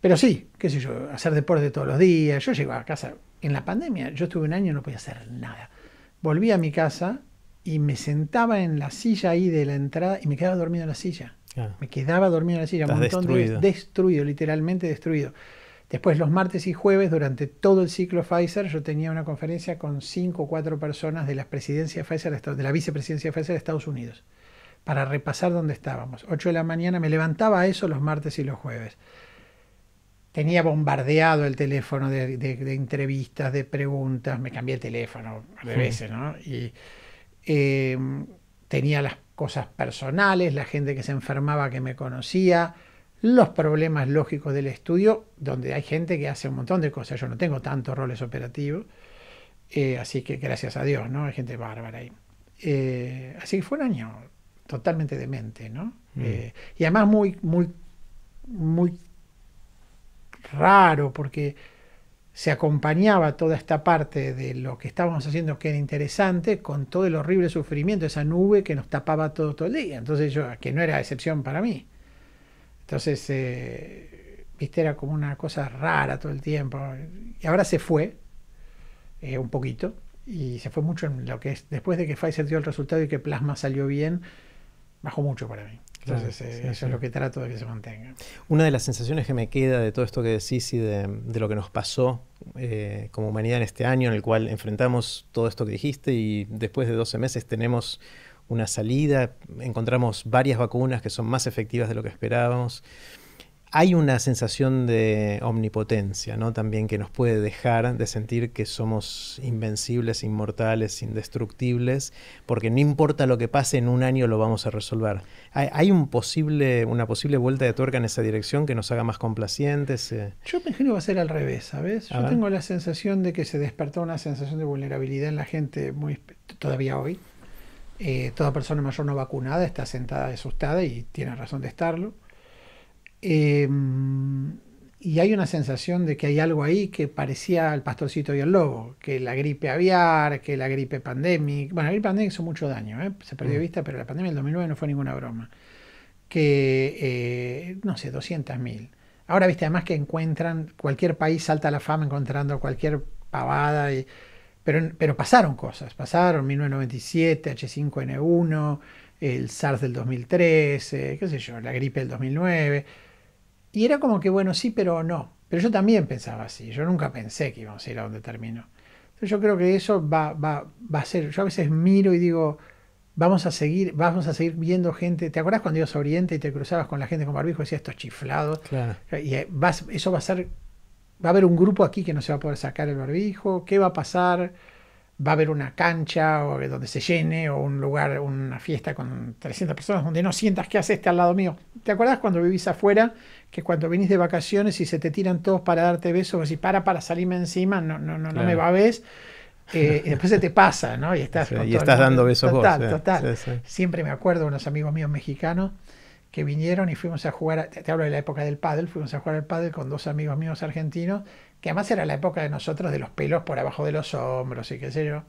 pero sí, qué sé yo, hacer deporte todos los días. Yo llego a casa, en la pandemia yo estuve un año y no podía hacer nada. Volví a mi casa y me sentaba en la silla ahí de la entrada y me quedaba dormido en la silla. Ah. Me quedaba dormido en la silla, un montón destruido. destruido, literalmente destruido. Después los martes y jueves, durante todo el ciclo Pfizer, yo tenía una conferencia con cinco o cuatro personas de la presidencia Pfizer, de la vicepresidencia Pfizer de Estados Unidos, para repasar dónde estábamos. 8 de la mañana me levantaba a eso los martes y los jueves. Tenía bombardeado el teléfono de, entrevistas, de preguntas, me cambié el teléfono de veces, ¿no? Y, eh, tenía las cosas personales, la gente que se enfermaba que me conocía, los problemas lógicos del estudio, donde hay gente que hace un montón de cosas, yo no tengo tantos roles operativos, eh, así que gracias a Dios, ¿no? Hay gente bárbara ahí. Eh, así que fue un año totalmente demente, ¿no? Mm. y además muy, muy, muy raro, porque se acompañaba toda esta parte de lo que estábamos haciendo que era interesante con todo el horrible sufrimiento, esa nube que nos tapaba todo, todo el día. Entonces yo, que no era excepción para mí. Entonces, eh, viste, era como una cosa rara todo el tiempo. Y ahora se fue eh, un poquito y se fue mucho en lo que es, después de que Pfizer dio el resultado y que Plasma salió bien, bajó mucho para mí. Entonces, eh, eso es lo que trato de que se mantenga. Una de las sensaciones que me queda de todo esto que decís y de, lo que nos pasó eh, como humanidad en este año, en el cual enfrentamos todo esto que dijiste y después de 12 meses tenemos una salida, encontramos varias vacunas que son más efectivas de lo que esperábamos hay una sensación de omnipotencia, ¿no? También que nos puede dejar de sentir que somos invencibles, inmortales, indestructibles, porque no importa lo que pase, en un año lo vamos a resolver. ¿Hay, un posible, una posible vuelta de tuerca en esa dirección que nos haga más complacientes? Eh. Yo me imagino que va a ser al revés, ¿sabes? Yo tengo la sensación de que se despertó una sensación de vulnerabilidad en la gente todavía hoy. Eh, toda persona mayor no vacunada está sentada asustada y tiene razón de estarlo Em, y hay una sensación de que hay algo ahí que parecía al pastorcito y el lobo, que la gripe aviar, que la gripe pandémica, bueno, la gripe pandémica hizo mucho daño, ¿eh? se perdió mm. vista, pero la pandemia del 2009 no fue ninguna broma, que, eh, no sé, 200.000. Ahora, viste, además que encuentran, cualquier país salta a la fama encontrando cualquier pavada, pero, pero pasaron cosas, pasaron 1997, H5N1, el SARS del 2013, eh, qué sé yo, la gripe del 2009 y era como que, bueno, sí, pero no. Pero yo también pensaba así, yo nunca pensé que íbamos a ir a donde terminó. Entonces yo creo que eso va, va, va a ser, yo a veces miro y digo, vamos a seguir, vamos a seguir viendo gente. ¿Te acuerdas cuando ibas a Oriente y te cruzabas con la gente con barbijo y decías estos chiflados? Claro. Y eh, vas, eso va a ser, va a haber un grupo aquí que no se va a poder sacar el barbijo, ¿qué va a pasar? va a haber una cancha o eh, donde se llene o un lugar, una fiesta con 300 personas donde no sientas que hace este al lado mío. ¿Te acuerdas cuando vivís afuera que cuando venís de vacaciones y se te tiran todos para darte besos y para para salirme encima, no no no, no me va Eh, y después se te pasa, ¿no? Y estás, y estás dando besos total, vos. Total, total. Siempre me acuerdo de unos amigos míos mexicanos que vinieron y fuimos a jugar, te hablo de la época del pádel, fuimos a jugar al pádel con dos amigos míos argentinos que además era la época de nosotros de los pelos por abajo de los hombros y qué sé yo.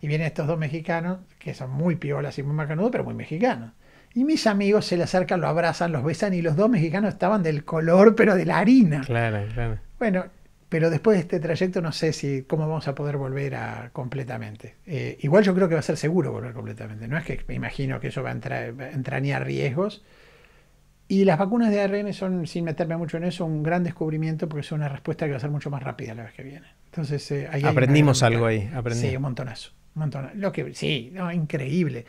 Y vienen estos dos mexicanos, que son muy piolas y muy macanudos, pero muy mexicanos. Y mis amigos se le acercan, lo abrazan, los besan y los dos mexicanos estaban del color, pero de la harina. Claro, claro. Bueno, pero después de este trayecto no sé si cómo vamos a poder volver a completamente. Eh, igual yo creo que va a ser seguro volver completamente. No es que me imagino que eso va a, entrar va a riesgos, y las vacunas de ARN son, sin meterme mucho en eso, un gran descubrimiento porque es una respuesta que va a ser mucho más rápida la vez que viene. Entonces, eh, aprendimos algo ahí. Aprendí. Sí, un montonazo. Un montonazo. Lo que, sí, increíble.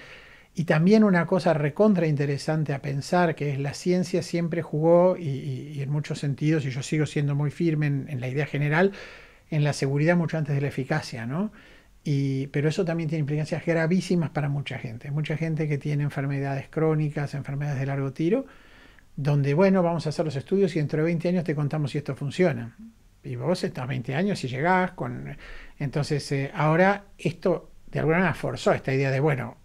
Y también una cosa recontra interesante a pensar, que es la ciencia siempre jugó, y, en muchos sentidos, y yo sigo siendo muy firme en, en, la idea general, en la seguridad mucho antes de la eficacia, ¿no? Y, pero eso también tiene implicancias gravísimas para mucha gente. Mucha gente que tiene enfermedades crónicas, enfermedades de largo tiro, donde, bueno, vamos a hacer los estudios y dentro de 20 años te contamos si esto funciona. Y vos estás 20 años y llegás con... Entonces, eh, ahora esto de alguna manera forzó esta idea de, bueno,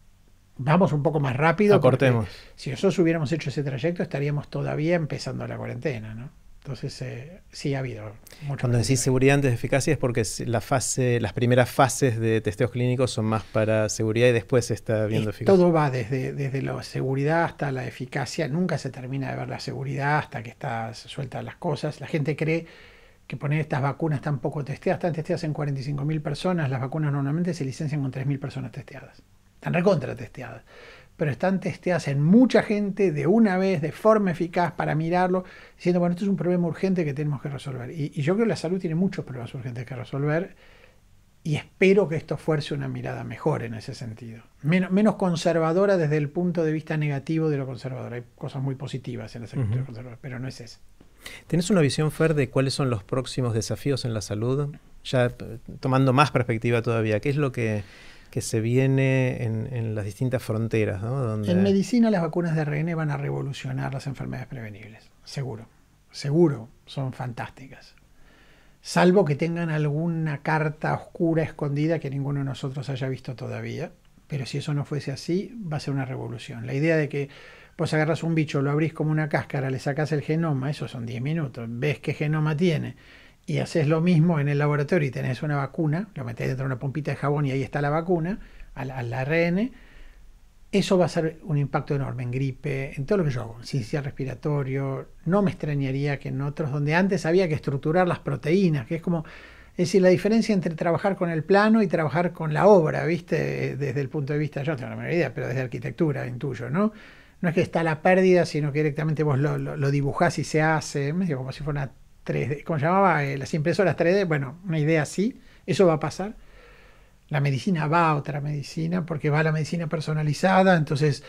vamos un poco más rápido. cortemos Si nosotros hubiéramos hecho ese trayecto, estaríamos todavía empezando la cuarentena, ¿no? Entonces, eh, sí ha habido. Mucho Cuando decís seguridad antes de eficacia es porque la fase, las primeras fases de testeos clínicos son más para seguridad y después se está viendo eficacia. Todo va desde, la seguridad hasta la eficacia. Nunca se termina de ver la seguridad hasta que está sueltas las cosas. La gente cree que poner estas vacunas tan poco testeadas, están testeadas en 45.000 personas, las vacunas normalmente se licencian con 3.000 personas testeadas. Están recontra testeadas pero están testeadas en mucha gente de una vez, de forma eficaz, para mirarlo, diciendo, bueno, esto es un problema urgente que tenemos que resolver. Y, yo creo que la salud tiene muchos problemas urgentes que resolver y espero que esto fuerce una mirada mejor en ese sentido. Menos, conservadora desde el punto de vista negativo de lo conservador. Hay cosas muy positivas en la salud conservadora, pero no es eso. ¿Tenés una visión, Fer, de cuáles son los próximos desafíos en la salud? Ya eh, tomando más perspectiva todavía, ¿qué es lo que que se viene en, las distintas fronteras. En medicina las vacunas de RNA van a revolucionar las enfermedades prevenibles, seguro, seguro, son fantásticas. Salvo que tengan alguna carta oscura escondida que ninguno de nosotros haya visto todavía. Pero si eso no fuese así, va a ser una revolución. La idea de que vos agarras un bicho, lo abrís como una cáscara, le sacás el genoma, eso son 10 minutos, ves qué genoma tiene, y haces lo mismo en el laboratorio y tenés una vacuna, lo metés dentro de una pompita de jabón y ahí está la vacuna, al, al ARN, eso va a ser un impacto enorme en gripe, en todo lo que yo hago, en ciencia respiratorio. No me extrañaría que en otros, donde antes había que estructurar las proteínas, que es como, es decir, la diferencia entre trabajar con el plano y trabajar con la obra, ¿viste? Desde el punto de vista, yo tengo la menor idea, pero desde arquitectura, en tuyo, ¿no? No es que está la pérdida, sino que directamente vos lo, lo, lo dibujás y se hace, como si fuera una 3 ¿cómo llamaba? Eh, las impresoras 3D, bueno, una idea así, eso va a pasar. La medicina va a otra medicina, porque va a la medicina personalizada, entonces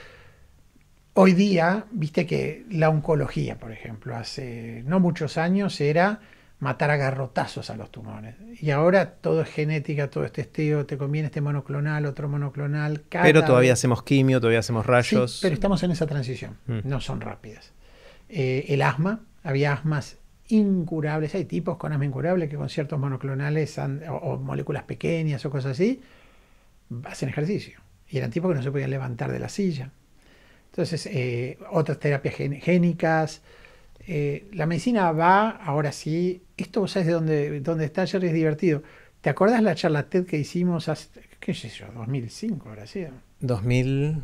hoy día, viste que la oncología, por ejemplo, hace no muchos años era matar a garrotazos a los tumores. Y ahora todo es genética, todo es testeo, te conviene este monoclonal, otro monoclonal. Pero todavía hacemos quimio, todavía hacemos rayos. pero estamos en esa transición, mm. no son rápidas. Eh, el asma, había asmas incurables. Hay tipos con asma incurable que con ciertos monoclonales o, moléculas pequeñas o cosas así hacen ejercicio. Y eran tipos que no se podían levantar de la silla. Entonces, eh, otras terapias génicas. Eh, la medicina va, ahora sí. Esto vos sabés de dónde, dónde está, Jerry, es divertido. ¿Te acordás la charla que hicimos hace, qué sé yo, 2005 ahora sí? 2000.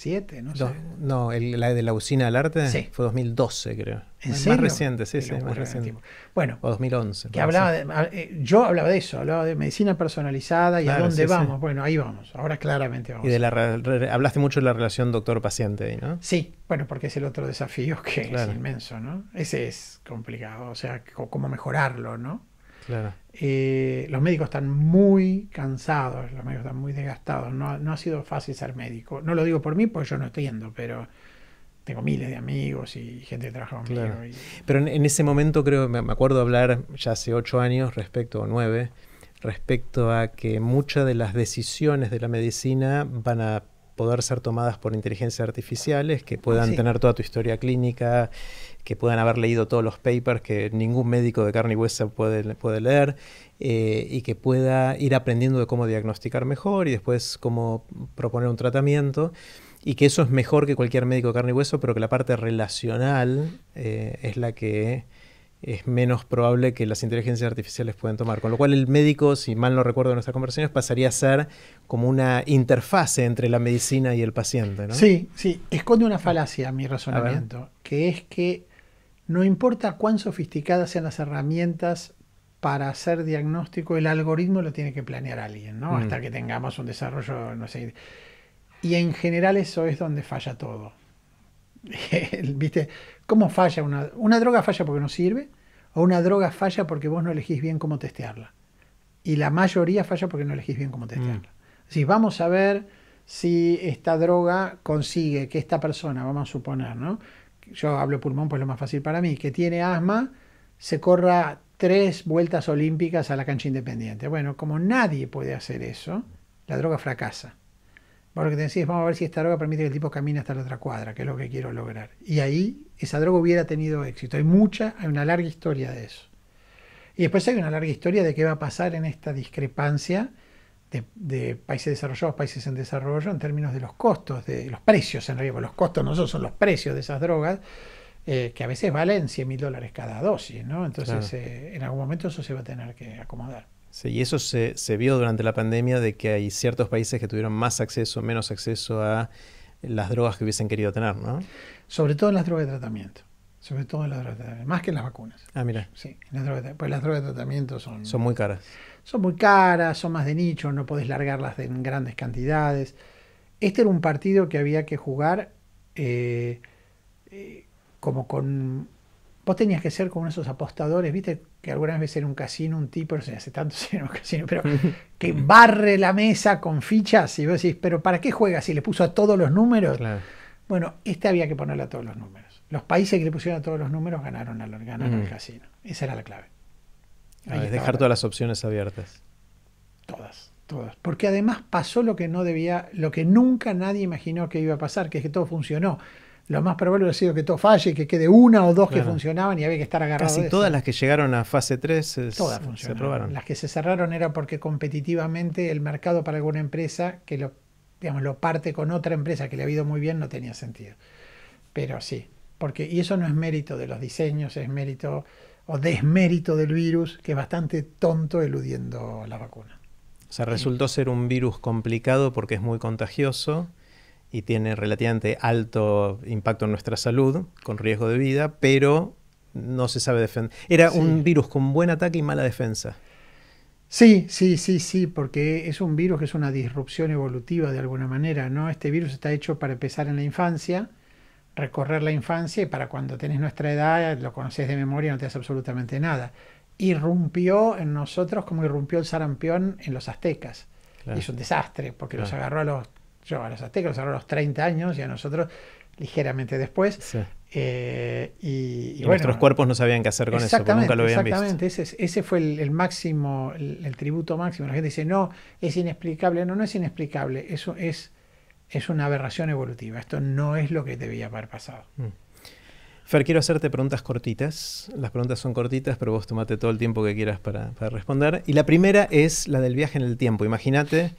¿Siete? No, sé. No, el, la de la usina del arte fue 2012, creo. ¿En Más reciente, sí, sí, más reciente. Bueno, o 2011. Que hablaba ah, eh, yo hablaba de eso, hablaba de medicina personalizada y a dónde vamos. Bueno, ahí vamos, ahora claramente vamos. Y hablaste mucho de la relación doctor-paciente, ¿no? Sí, bueno, porque es el otro desafío que es inmenso, ¿no? Ese es complicado, o sea, cómo mejorarlo, ¿no? Claro. Eh, los médicos están muy cansados, los médicos están muy desgastados. No, ha sido fácil ser médico. No lo digo por mí, porque yo no estoy pero tengo miles de amigos y gente que trabaja conmigo. Pero en, ese momento creo, me acuerdo hablar ya hace ocho años respecto, o nueve, respecto a que muchas de las decisiones de la medicina van a poder ser tomadas por inteligencias artificiales que puedan ah, tener toda tu historia clínica, que puedan haber leído todos los papers que ningún médico de carne y hueso puede, puede leer eh, y que pueda ir aprendiendo de cómo diagnosticar mejor y después cómo proponer un tratamiento y que eso es mejor que cualquier médico de carne y hueso, pero que la parte relacional eh, es la que es menos probable que las inteligencias artificiales puedan tomar. Con lo cual el médico, si mal no recuerdo nuestras conversaciones, pasaría a ser como una interfase entre la medicina y el paciente. Sí, sí, esconde una ah. falacia mi razonamiento, que es que no importa cuán sofisticadas sean las herramientas para hacer diagnóstico, el algoritmo lo tiene que planear alguien, ¿no? Mm. Hasta que tengamos un desarrollo, no sé. Y en general eso es donde falla todo. <laughs> ¿Viste? ¿Cómo falla una, una droga? Falla porque no sirve, o una droga falla porque vos no elegís bien cómo testearla. Y la mayoría falla porque no elegís bien cómo mm. testearla. Si vamos a ver si esta droga consigue que esta persona, vamos a suponer, ¿no? yo hablo pulmón, pues lo más fácil para mí, que tiene asma, se corra tres vueltas olímpicas a la cancha independiente. Bueno, como nadie puede hacer eso, la droga fracasa. porque que te decís, vamos a ver si esta droga permite que el tipo camine hasta la otra cuadra, que es lo que quiero lograr. Y ahí esa droga hubiera tenido éxito. Hay mucha, hay una larga historia de eso. Y después hay una larga historia de qué va a pasar en esta discrepancia de, países desarrollados, países en desarrollo, en términos de los costos, de los precios en realidad, los costos no son los precios de esas drogas, eh, que a veces valen 100 mil dólares cada dosis, ¿no? Entonces, eh, en algún momento eso se va a tener que acomodar. Sí, y eso se, vio durante la pandemia de que hay ciertos países que tuvieron más acceso, menos acceso a las drogas que hubiesen querido tener, ¿no? Sobre todo en las drogas de tratamiento. Sobre todo en las drogas de tratamiento, más que en las vacunas. Ah, mira. Sí, las drogas pues las drogas de tratamiento son... Son muy caras son muy caras, son más de nicho, no podés largarlas en grandes cantidades. Este era un partido que había que jugar eh, eh, como con... Vos tenías que ser como esos apostadores, viste, que algunas veces en un casino un tipo, no sé, hace tanto <laughs> en un casino, pero <laughs> que barre la mesa con fichas y vos decís, pero ¿para qué juegas si le puso a todos los números? Bueno, este había que ponerle a todos los números. Los países que le pusieron a todos los números ganaron, al, ganaron el casino. Esa era la clave es dejar todas las opciones abiertas. Todas, todas. Porque además pasó lo que no debía, lo que nunca nadie imaginó que iba a pasar, que es que todo funcionó. Lo más probable ha sido que todo falle, que quede una o dos que funcionaban y había que estar agarrado. Casi todas las que llegaron a fase 3 se Las que se cerraron era porque competitivamente el mercado para alguna empresa que lo, parte con otra empresa que le ha ido muy bien no tenía sentido. Pero sí, porque, y eso no es mérito de los diseños, es mérito o desmérito del virus, que es bastante tonto eludiendo la vacuna. O sea, resultó ser un virus complicado porque es muy contagioso y tiene relativamente alto impacto en nuestra salud, con riesgo de vida, pero no se sabe defender. Era un virus con buen ataque y mala defensa. Sí, sí, sí, sí, porque es un virus que es una disrupción evolutiva de alguna manera, ¿no? Este virus está hecho para empezar en la infancia recorrer la infancia y para cuando tenés nuestra edad lo conocés de memoria, no te das absolutamente nada. Irrumpió en nosotros como irrumpió el sarampión en los aztecas. Y es un desastre, porque los agarró a los, yo, los aztecas los agarró a los 30 años y a nosotros ligeramente después. Eh, y, nuestros cuerpos no sabían qué hacer con eso, nunca lo habían visto. Ese, ese fue el, máximo, el, el, tributo máximo. La gente dice, no, es inexplicable. No, no es inexplicable. Eso es es una aberración evolutiva. Esto no es lo que debía haber pasado. Mm. Fer, quiero hacerte preguntas cortitas. Las preguntas son cortitas, pero vos tomate todo el tiempo que quieras para, para responder. Y la primera es la del viaje en el tiempo. Imagínate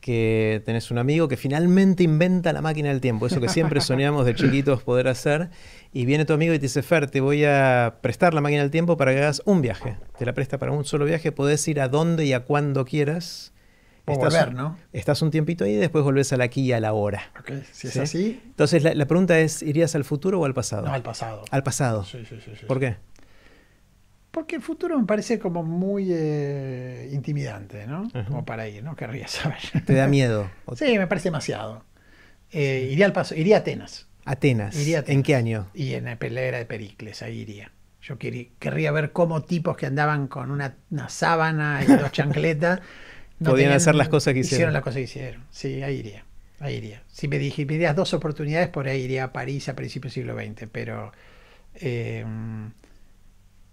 que tenés un amigo que finalmente inventa la máquina del tiempo, eso que siempre <laughs> soñamos de chiquitos poder hacer, y viene tu amigo y te dice, Fer, te voy a prestar la máquina del tiempo para que hagas un viaje. Te la presta para un solo viaje, podés ir a donde y a cuando quieras, estás, ¿no? Estás un tiempito ahí y después volvés a la aquí y a la hora. Ok, Si es así. Entonces la, pregunta es: ¿irías al futuro o al pasado? No, al pasado. Al pasado. Sí, sí, sí. ¿Por qué? Porque el futuro me parece como muy eh, intimidante, ¿no? Como para ir, no querría saber. ¿Te da miedo? <laughs> sí, me parece demasiado. Eh, iría al paso, iría a Atenas. Atenas. Iría ¿En qué año? Y en la pelea de Pericles, ahí iría. Yo querría ver cómo tipos que andaban con una, una sábana y dos <laughs> chancletas podían hacer las cosas que hicieron. Hicieron las cosas que hicieron, sí, ahí iría. Ahí iría. Si me, dijeras me dos oportunidades, por ahí iría a París a principios del siglo XX, pero eh,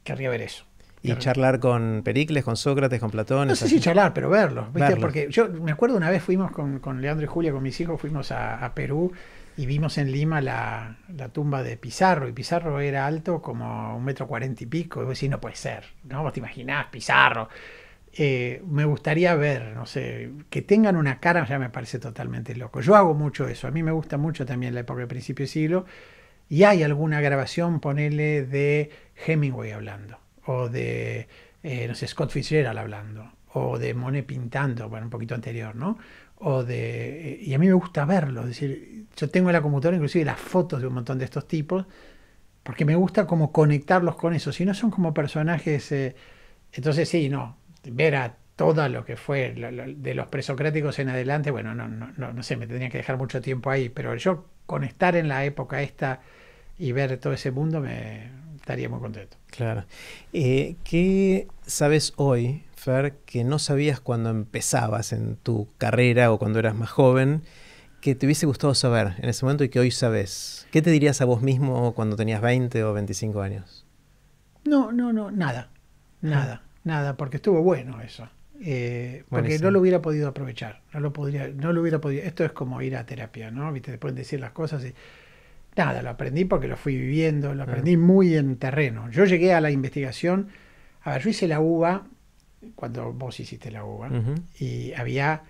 querría ver eso. Y charlar con Pericles, con Sócrates, con Platón. No sé si charlar, pero Verlo. Porque yo me acuerdo una vez fuimos con, Leandro y Julia, con mis hijos, fuimos a, Perú y vimos en Lima la, tumba de Pizarro. Y Pizarro era alto como un metro cuarenta y pico. Y vos no puede ser. No, vos te imaginás, Pizarro eh, me gustaría ver, no sé, que tengan una cara, ya me parece totalmente loco. Yo hago mucho eso, a mí me gusta mucho también la época de principio de siglo, y hay alguna grabación, ponele, de Hemingway hablando, o de, eh, no sé, Scott Fitzgerald hablando, o de Monet pintando, bueno, un poquito anterior, ¿no? O de, eh, y a mí me gusta verlo, es decir, yo tengo en la computadora inclusive las fotos de un montón de estos tipos, porque me gusta como conectarlos con eso, si no son como personajes... entonces sí, no, ver a todo lo que fue de los presocráticos en adelante, bueno, no, no, no, no sé, me tendría que dejar mucho tiempo ahí, pero yo con estar en la época esta y ver todo ese mundo me estaría muy contento. Claro. Eh, ¿Qué sabes hoy, Fer, que no sabías cuando empezabas en tu carrera o cuando eras más joven? que te hubiese gustado saber en ese momento y que hoy sabes? ¿Qué te dirías a vos mismo cuando tenías 20 o 25 años? No, no, no, nada, nada nada, porque estuvo bueno eso. Eh, porque no lo hubiera podido aprovechar, no lo podría, no lo hubiera podido. Esto es como ir a terapia, ¿no? Viste, después de decir las cosas y nada, lo aprendí porque lo fui viviendo, lo aprendí muy en terreno. Yo llegué a la investigación, a ver, yo hice la uva cuando vos hiciste la uva. y había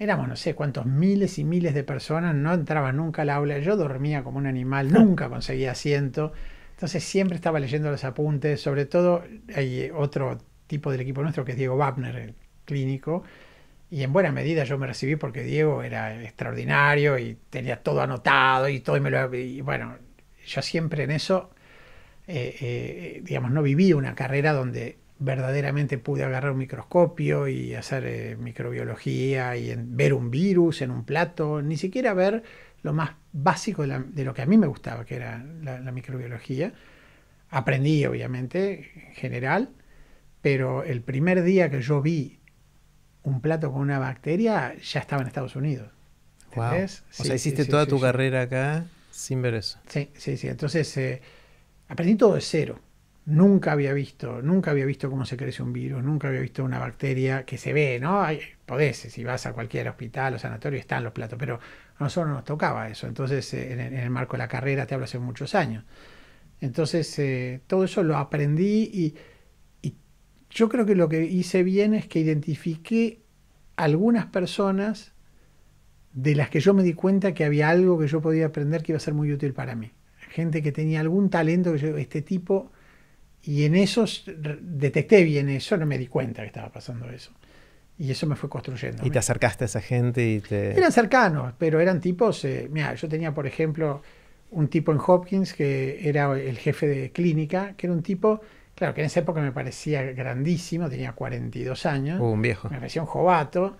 éramos no sé cuántos miles y miles de personas, no entraba nunca al aula, yo dormía como un animal, <laughs> nunca conseguía asiento. Entonces siempre estaba leyendo los apuntes, sobre todo hay otro tipo del equipo nuestro, que es Diego Wagner el clínico. Y en buena medida yo me recibí porque Diego era extraordinario y tenía todo anotado y todo. Y, bueno, yo siempre en eso, eh, eh, digamos, no viví una carrera donde verdaderamente pude agarrar un microscopio y hacer eh, microbiología y ver un virus en un plato, ni siquiera ver lo más básico de, lo que a mí me gustaba, que era la, la microbiología. Aprendí, obviamente, en general, pero el primer día que yo vi un plato con una bacteria, ya estaba en Estados Unidos. o sea, hiciste toda tu carrera acá sin ver eso. Sí, sí, sí. Entonces, eh, aprendí todo de cero. Nunca había visto, nunca había visto cómo se crece un virus, nunca había visto una bacteria que se ve, ¿no? podés, eh, si vas a cualquier hospital o sanatorio, están los platos, pero a nosotros nos tocaba eso. Entonces, eh, en, el marco de la carrera, te hablo hace muchos años. Entonces, todo eso lo aprendí y yo creo que lo que hice bien es que identifiqué algunas personas de las que yo me di cuenta que había algo que yo podía aprender que iba a ser muy útil para mí. Gente que tenía algún talento, este tipo, y en esos detecté bien eso, no me di cuenta que estaba pasando eso. Y eso me fue construyendo. ¿Y te acercaste a esa gente? Y te... Eran cercanos, pero eran tipos. Eh, mira, yo tenía, por ejemplo, un tipo en Hopkins que era el jefe de clínica, que era un tipo Claro, que en esa época me parecía grandísimo, tenía 42 años. Uh, un viejo. Me parecía un jovato.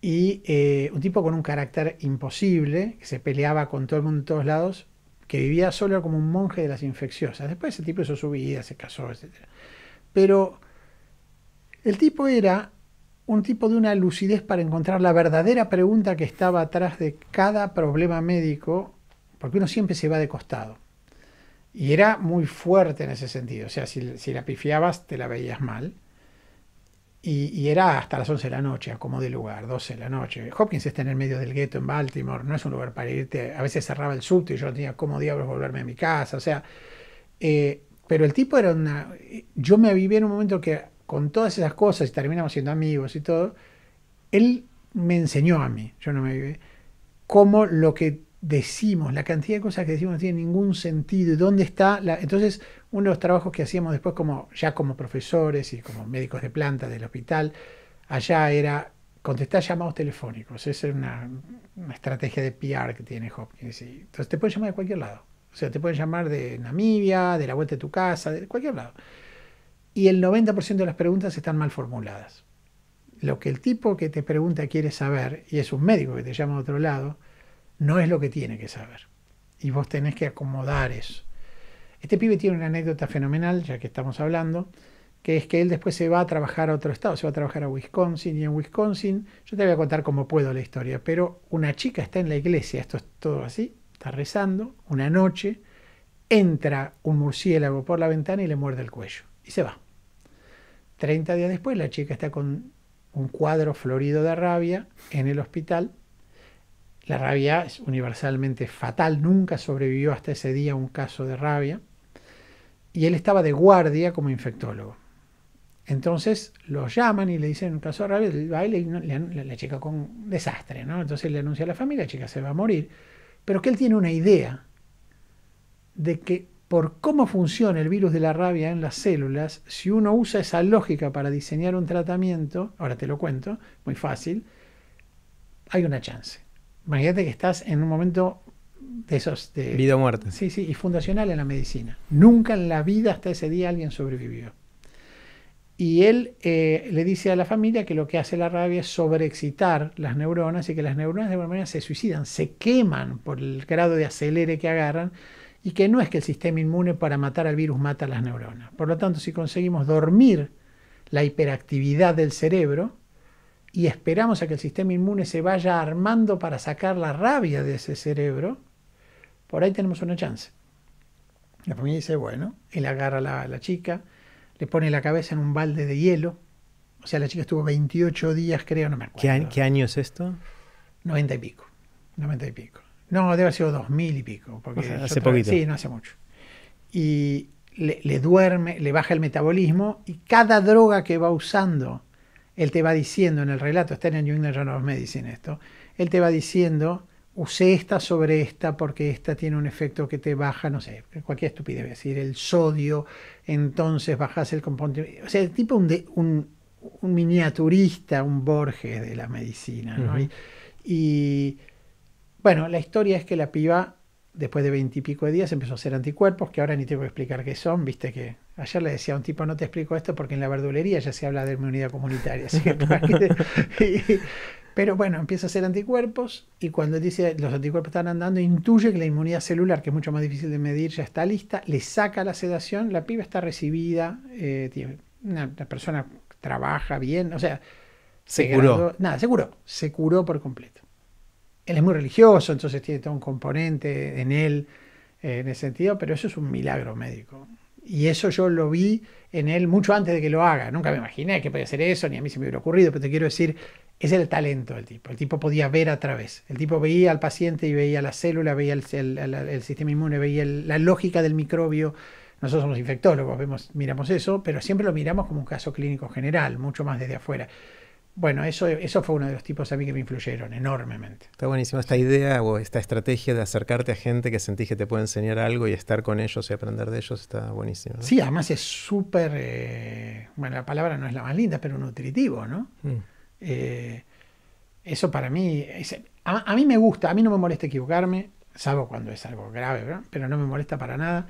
Y eh, un tipo con un carácter imposible, que se peleaba con todo el mundo en todos lados, que vivía solo como un monje de las infecciosas. Después ese tipo hizo su vida, se casó, etc. Pero el tipo era un tipo de una lucidez para encontrar la verdadera pregunta que estaba atrás de cada problema médico, porque uno siempre se va de costado. Y era muy fuerte en ese sentido. O sea, si, la pifiabas, te la veías mal. Y, era hasta las 11 de la noche, a como de lugar, 12 de la noche. Hopkins está en el medio del gueto en Baltimore, no es un lugar para irte. A veces cerraba el subte y yo no tenía cómo diablos volverme a mi casa. O sea, eh, pero el tipo era una. Yo me viví en un momento que, con todas esas cosas, y terminamos siendo amigos y todo, él me enseñó a mí, yo no me viví, cómo lo que decimos, la cantidad de cosas que decimos no tiene ningún sentido. ¿Y dónde está la.? Entonces, uno de los trabajos que hacíamos después, como ya como profesores y como médicos de planta del hospital, allá era contestar llamados telefónicos. Esa es una, estrategia de PR que tiene Hopkins. entonces, te pueden llamar de cualquier lado. O sea, te pueden llamar de Namibia, de la vuelta de tu casa, de cualquier lado. Y el 90% de las preguntas están mal formuladas. Lo que el tipo que te pregunta quiere saber, y es un médico que te llama a otro lado, no es lo que tiene que saber. Y vos tenés que acomodar eso. Este pibe tiene una anécdota fenomenal, ya que estamos hablando, que es que él después se va a trabajar a otro estado, se va a trabajar a Wisconsin y en Wisconsin, yo te voy a contar cómo puedo la historia, pero una chica está en la iglesia, esto es todo así, está rezando, una noche, entra un murciélago por la ventana y le muerde el cuello y se va. Treinta días después la chica está con un cuadro florido de rabia en el hospital la rabia es universalmente fatal, nunca sobrevivió hasta ese día un caso de rabia. Y él estaba de guardia como infectólogo. Entonces lo llaman y le dicen, un caso de rabia, y le, la chica con desastre, ¿no? Entonces le anuncia a la familia, la chica se va a morir, pero que él tiene una idea de que por cómo funciona el virus de la rabia en las células, si uno usa esa lógica para diseñar un tratamiento, ahora te lo cuento, muy fácil, hay una chance. Imagínate que estás en un momento de esos. vida o muerte. Sí, sí, y fundacional en la medicina. Nunca en la vida hasta ese día alguien sobrevivió. Y él eh, le dice a la familia que lo que hace la rabia es sobreexcitar las neuronas y que las neuronas de alguna manera se suicidan, se queman por el grado de acelere que agarran y que no es que el sistema inmune para matar al virus mata las neuronas. Por lo tanto, si conseguimos dormir la hiperactividad del cerebro, y esperamos a que el sistema inmune se vaya armando para sacar la rabia de ese cerebro, por ahí tenemos una chance. La familia dice, bueno, él agarra a la, la chica, le pone la cabeza en un balde de hielo, o sea, la chica estuvo 28 días, creo, no me acuerdo. ¿Qué, año, es esto? 90 y pico, 90 y pico. No, debe haber sido 2000 y pico. Porque hace poquito. Sí, no hace mucho. Y le, le duerme, le baja el metabolismo y cada droga que va usando él te va diciendo en el relato, está en el New England of Medicine esto, él te va diciendo, usé esta sobre esta porque esta tiene un efecto que te baja, no sé, cualquier estupidez, es decir, el sodio, entonces bajas el componente. O sea, el tipo un, de, un, miniaturista, un Borges de la medicina, y bueno, la historia es que la piba después de veintipico de días empezó a hacer anticuerpos, que ahora ni tengo que explicar qué son, viste que ayer le decía a un tipo, no te explico esto porque en la verdulería ya se habla de inmunidad comunitaria. <laughs> <laughs> pero bueno, empieza a hacer anticuerpos y cuando dice los anticuerpos están andando, intuye que la inmunidad celular, que es mucho más difícil de medir, ya está lista, le saca la sedación, la piba está recibida, la eh, persona trabaja bien, o sea... se curó. Nada, se curó, se curó por completo él es muy religioso, entonces tiene todo un componente en él, eh, en ese sentido, pero eso es un milagro médico. Y eso yo lo vi en él mucho antes de que lo haga. Nunca me imaginé que podía hacer eso, ni a mí se me hubiera ocurrido, pero te quiero decir, es el talento del tipo. El tipo podía ver a través. El tipo veía al paciente y veía la célula, veía el, el sistema inmune, veía la lógica del microbio. Nosotros somos infectólogos, vemos, miramos eso, pero siempre lo miramos como un caso clínico general, mucho más desde afuera. Bueno, eso, eso fue uno de los tipos a mí que me influyeron enormemente. Está buenísimo. esta idea o esta estrategia de acercarte a gente que sentís que te puede enseñar algo y estar con ellos y aprender de ellos está buenísimo. Sí, además es súper, eh, bueno, la palabra no es la más linda, pero nutritivo, ¿no? Mm. Eh, eso para mí, a, mí me gusta, a mí no me molesta equivocarme, salvo cuando es algo grave, ¿verdad? pero no me molesta para nada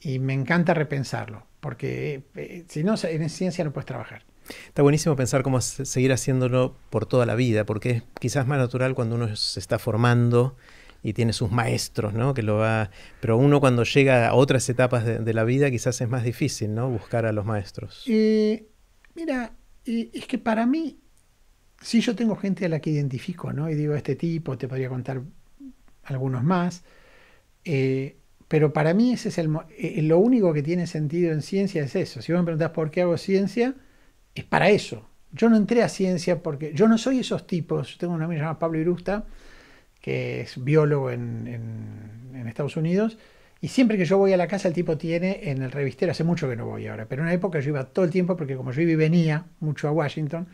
y me encanta repensarlo, porque eh, si no, en ciencia no puedes trabajar. Está buenísimo pensar cómo seguir haciéndolo por toda la vida, porque es quizás más natural cuando uno se está formando y tiene sus maestros, ¿no? Que lo va, pero uno cuando llega a otras etapas de, la vida quizás es más difícil, ¿no? Buscar a los maestros. Eh, mira, eh, es que para mí, si yo tengo gente a la que identifico, ¿no? Y digo, este tipo, te podría contar algunos más, eh, pero para mí ese es el, lo único que tiene sentido en ciencia es eso. Si vos me preguntás por qué hago ciencia, es para eso. Yo no entré a ciencia porque yo no soy esos tipos. tengo un amigo llamado Pablo Irusta, que es biólogo en, Estados Unidos, y siempre que yo voy a la casa el tipo tiene en el revistero, hace mucho que no voy ahora, pero en una época yo iba todo el tiempo porque como yo iba y venía mucho a Washington,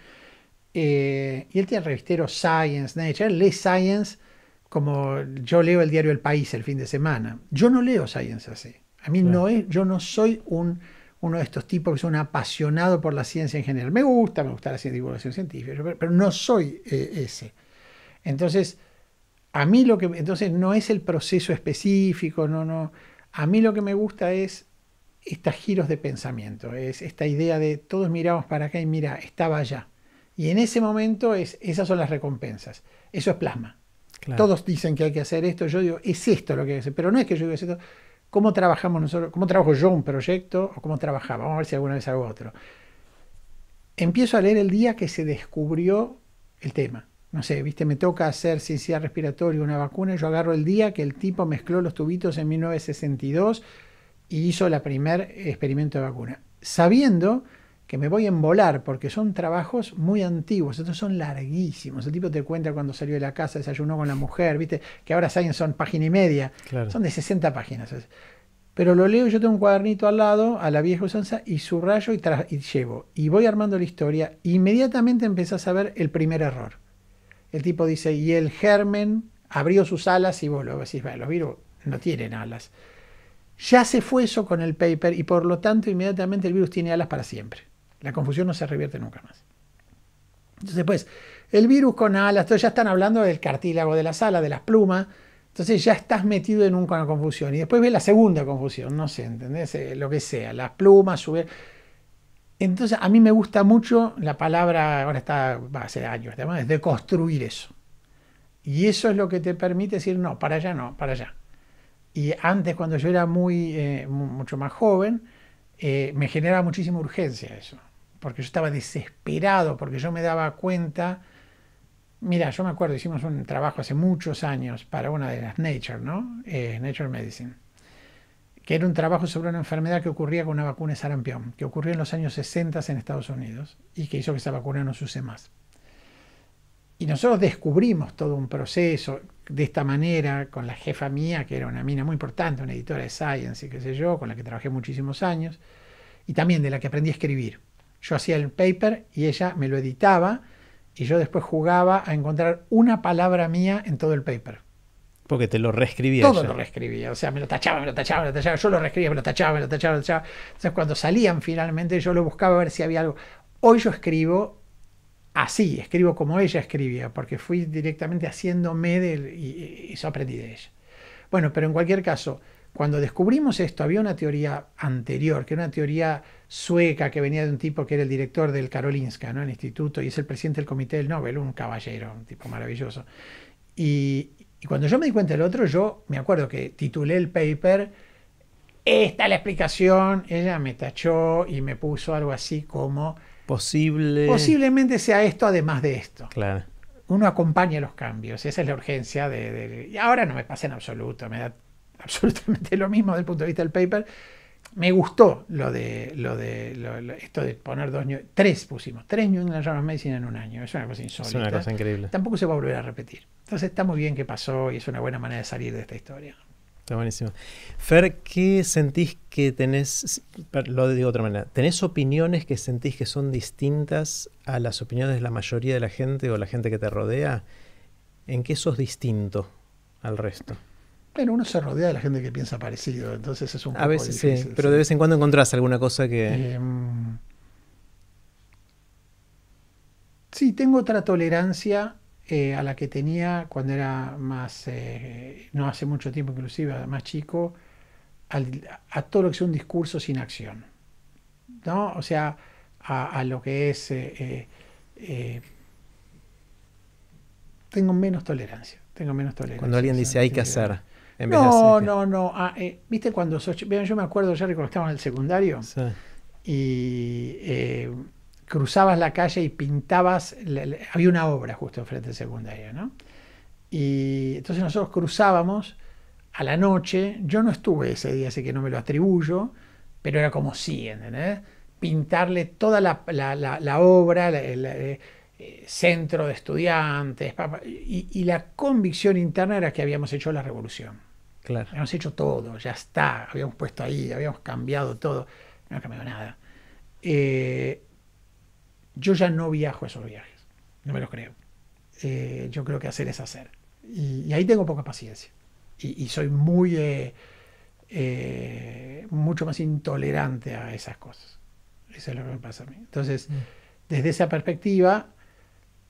eh, y él tiene el revistero Science, Nature, él lee Science como yo leo el diario El País el fin de semana. Yo no leo Science así. A mí no es, yo no soy un uno de estos tipos que es un apasionado por la ciencia en general. Me gusta, me gusta la divulgación científica, pero, no soy eh, ese. Entonces, a mí lo que. Entonces, no es el proceso específico, no, no. A mí lo que me gusta es estos giros de pensamiento, es esta idea de todos miramos para acá y mira, estaba allá. Y en ese momento es, esas son las recompensas. Eso es plasma. Todos dicen que hay que hacer esto, yo digo, es esto lo que hay que hacer. Pero no es que yo diga esto, cómo trabajamos nosotros, cómo trabajo yo un proyecto o cómo trabajaba. Vamos a ver si alguna vez hago otro. Empiezo a leer el día que se descubrió el tema. No sé, viste, me toca hacer ciencia respiratoria, una vacuna, yo agarro el día que el tipo mezcló los tubitos en 1962 y hizo el primer experimento de vacuna. Sabiendo me voy a embolar porque son trabajos muy antiguos, estos son larguísimos. El tipo te cuenta cuando salió de la casa, desayunó con la mujer, viste, que ahora son página y media, son de 60 páginas. Pero lo leo, yo tengo un cuadernito al lado, a la vieja usanza, y subrayo y, y llevo. Y voy armando la historia. Inmediatamente empezás a ver el primer error. El tipo dice, y el germen abrió sus alas y vos lo decís, los virus no tienen alas. Ya se fue eso con el paper y por lo tanto inmediatamente el virus tiene alas para siempre. La confusión no se revierte nunca más. Entonces, pues, el virus con alas, todos ya están hablando del cartílago de las alas, de las plumas. Entonces ya estás metido en una confusión. Y después ves la segunda confusión, no sé, ¿entendés? Eh, lo que sea, las plumas, sube Entonces a mí me gusta mucho la palabra, ahora está, va a años, además, este de construir eso. Y eso es lo que te permite decir, no, para allá no, para allá. Y antes, cuando yo era muy, eh, mucho más joven, eh, me generaba muchísima urgencia eso porque yo estaba desesperado, porque yo me daba cuenta. Mira, yo me acuerdo, hicimos un trabajo hace muchos años para una de las Nature, ¿no? Eh, Nature Medicine, que era un trabajo sobre una enfermedad que ocurría con una vacuna de sarampión, que ocurrió en los años 60 en Estados Unidos y que hizo que esa vacuna no se use más. Y nosotros descubrimos todo un proceso de esta manera con la jefa mía, que era una mina muy importante, una editora de Science y qué sé yo, con la que trabajé muchísimos años, y también de la que aprendí a escribir. Yo hacía el paper y ella me lo editaba y yo después jugaba a encontrar una palabra mía en todo el paper. Porque te lo reescribía. Todo lo reescribía, o sea, me lo tachaba, me lo tachaba, me lo tachaba, yo lo reescribía, me lo tachaba, me lo tachaba, me lo tachaba. Entonces cuando salían finalmente yo lo buscaba a ver si había algo. Hoy yo escribo así, escribo como ella escribía, porque fui directamente haciéndome y, y, eso aprendí de ella. Bueno, pero en cualquier caso, cuando descubrimos esto, había una teoría anterior, que era una teoría sueca que venía de un tipo que era el director del Karolinska, ¿no? el instituto, y es el presidente del comité del Nobel, un caballero, un tipo maravilloso. Y, cuando yo me di cuenta del otro, yo me acuerdo que titulé el paper, esta es la explicación, ella me tachó y me puso algo así como... Posible. Posiblemente sea esto además de esto. Claro. Uno acompaña los cambios, esa es la urgencia de... de y ahora no me pasa en absoluto, me da absolutamente lo mismo desde el punto de vista del paper. Me gustó lo de, lo de esto de poner dos, tres pusimos, tres New England Journal of Medicine en un año. Es una cosa insólita. Es una cosa increíble. Tampoco se va a volver a repetir. Entonces está muy bien que pasó y es una buena manera de salir de esta historia. Está buenísimo. Fer, ¿qué sentís que tenés, lo digo de otra manera, ¿tenés opiniones que sentís que son distintas a las opiniones de la mayoría de la gente o la gente que te rodea? ¿En qué sos distinto al resto? Bueno, uno se rodea de la gente que piensa parecido, entonces es un poco A veces sí, pero de vez en cuando encontrás alguna cosa que... Em, sí, tengo otra tolerancia eh, a la que tenía cuando era más, eh, no hace mucho tiempo inclusive, más chico, a todo lo que es un discurso sin acción. ¿no? O sea, a, a lo que es... Eh, tengo menos tolerancia, tengo menos tolerancia. Cuando alguien dice hay que hacer no, no, no. Ah, eh, ¿Viste cuando yo me acuerdo ya cuando en el secundario y eh, cruzabas la calle y pintabas... había una obra justo enfrente del secundario, ¿no? Y entonces nosotros cruzábamos a la noche. Yo no estuve ese día, así que no me lo atribuyo, pero era como si Pintarle toda la, obra... Eh, eh, centro de estudiantes, y, la convicción interna era que habíamos hecho la revolución. Claro. Habíamos hecho todo, ya está, habíamos puesto ahí, habíamos cambiado todo, no ha cambiado nada. Eh, yo ya no viajo esos viajes, no me los creo. Eh, yo creo que hacer es hacer. Y, ahí tengo poca paciencia. Y, soy muy, mucho más intolerante a esas cosas. Eso es lo que me pasa a mí. Entonces, mm. desde esa perspectiva,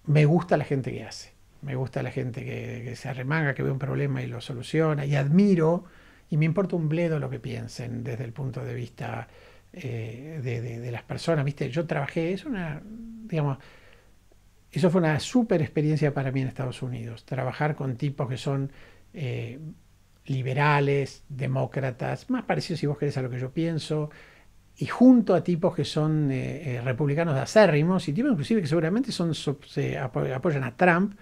me gusta la gente que hace, me gusta la gente que, se arremanga, que ve un problema y lo soluciona, y admiro, y me importa un bledo lo que piensen desde el punto de vista eh, de, las personas, ¿viste? Yo trabajé, es una, digamos, eso fue una súper experiencia para mí en Estados Unidos, trabajar con tipos que son... Eh, liberales, demócratas, más parecidos si vos querés a lo que yo pienso, y junto a tipos que son eh, eh, republicanos de acérrimos y tipos inclusive que seguramente son, apoyan a Trump,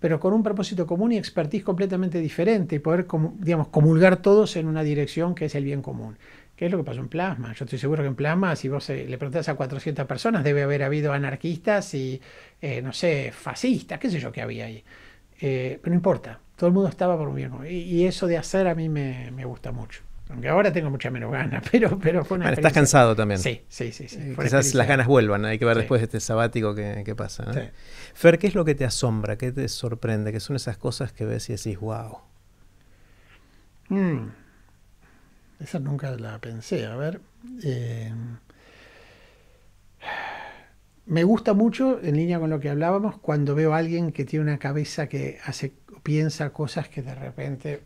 pero con un propósito común y expertise completamente diferente y poder, digamos, comulgar todos en una dirección que es el bien común. ¿Qué es lo que pasó en Plasma? Yo estoy seguro que en Plasma, si vos eh, le preguntás a 400 personas, debe haber habido anarquistas y, no sé, fascistas, qué sé yo que había ahí. pero no importa, todo el mundo estaba por un bien común. Y, eso de hacer a mí me gusta mucho. Aunque ahora tengo mucha menos ganas, <laughs> pero, pero Estás cansado también. Sí, sí, sí. sí. Eh, quizás las ganas vuelvan, hay que ver después de este sabático que, pasa. Fer, ¿qué es lo que te asombra? ¿Qué te sorprende? ¿Qué son esas cosas que ves y decís, wow? Mm. Esa nunca la pensé, a ver. Eh, me gusta mucho, en línea con lo que hablábamos, cuando veo a alguien que tiene una cabeza que hace, piensa cosas que de repente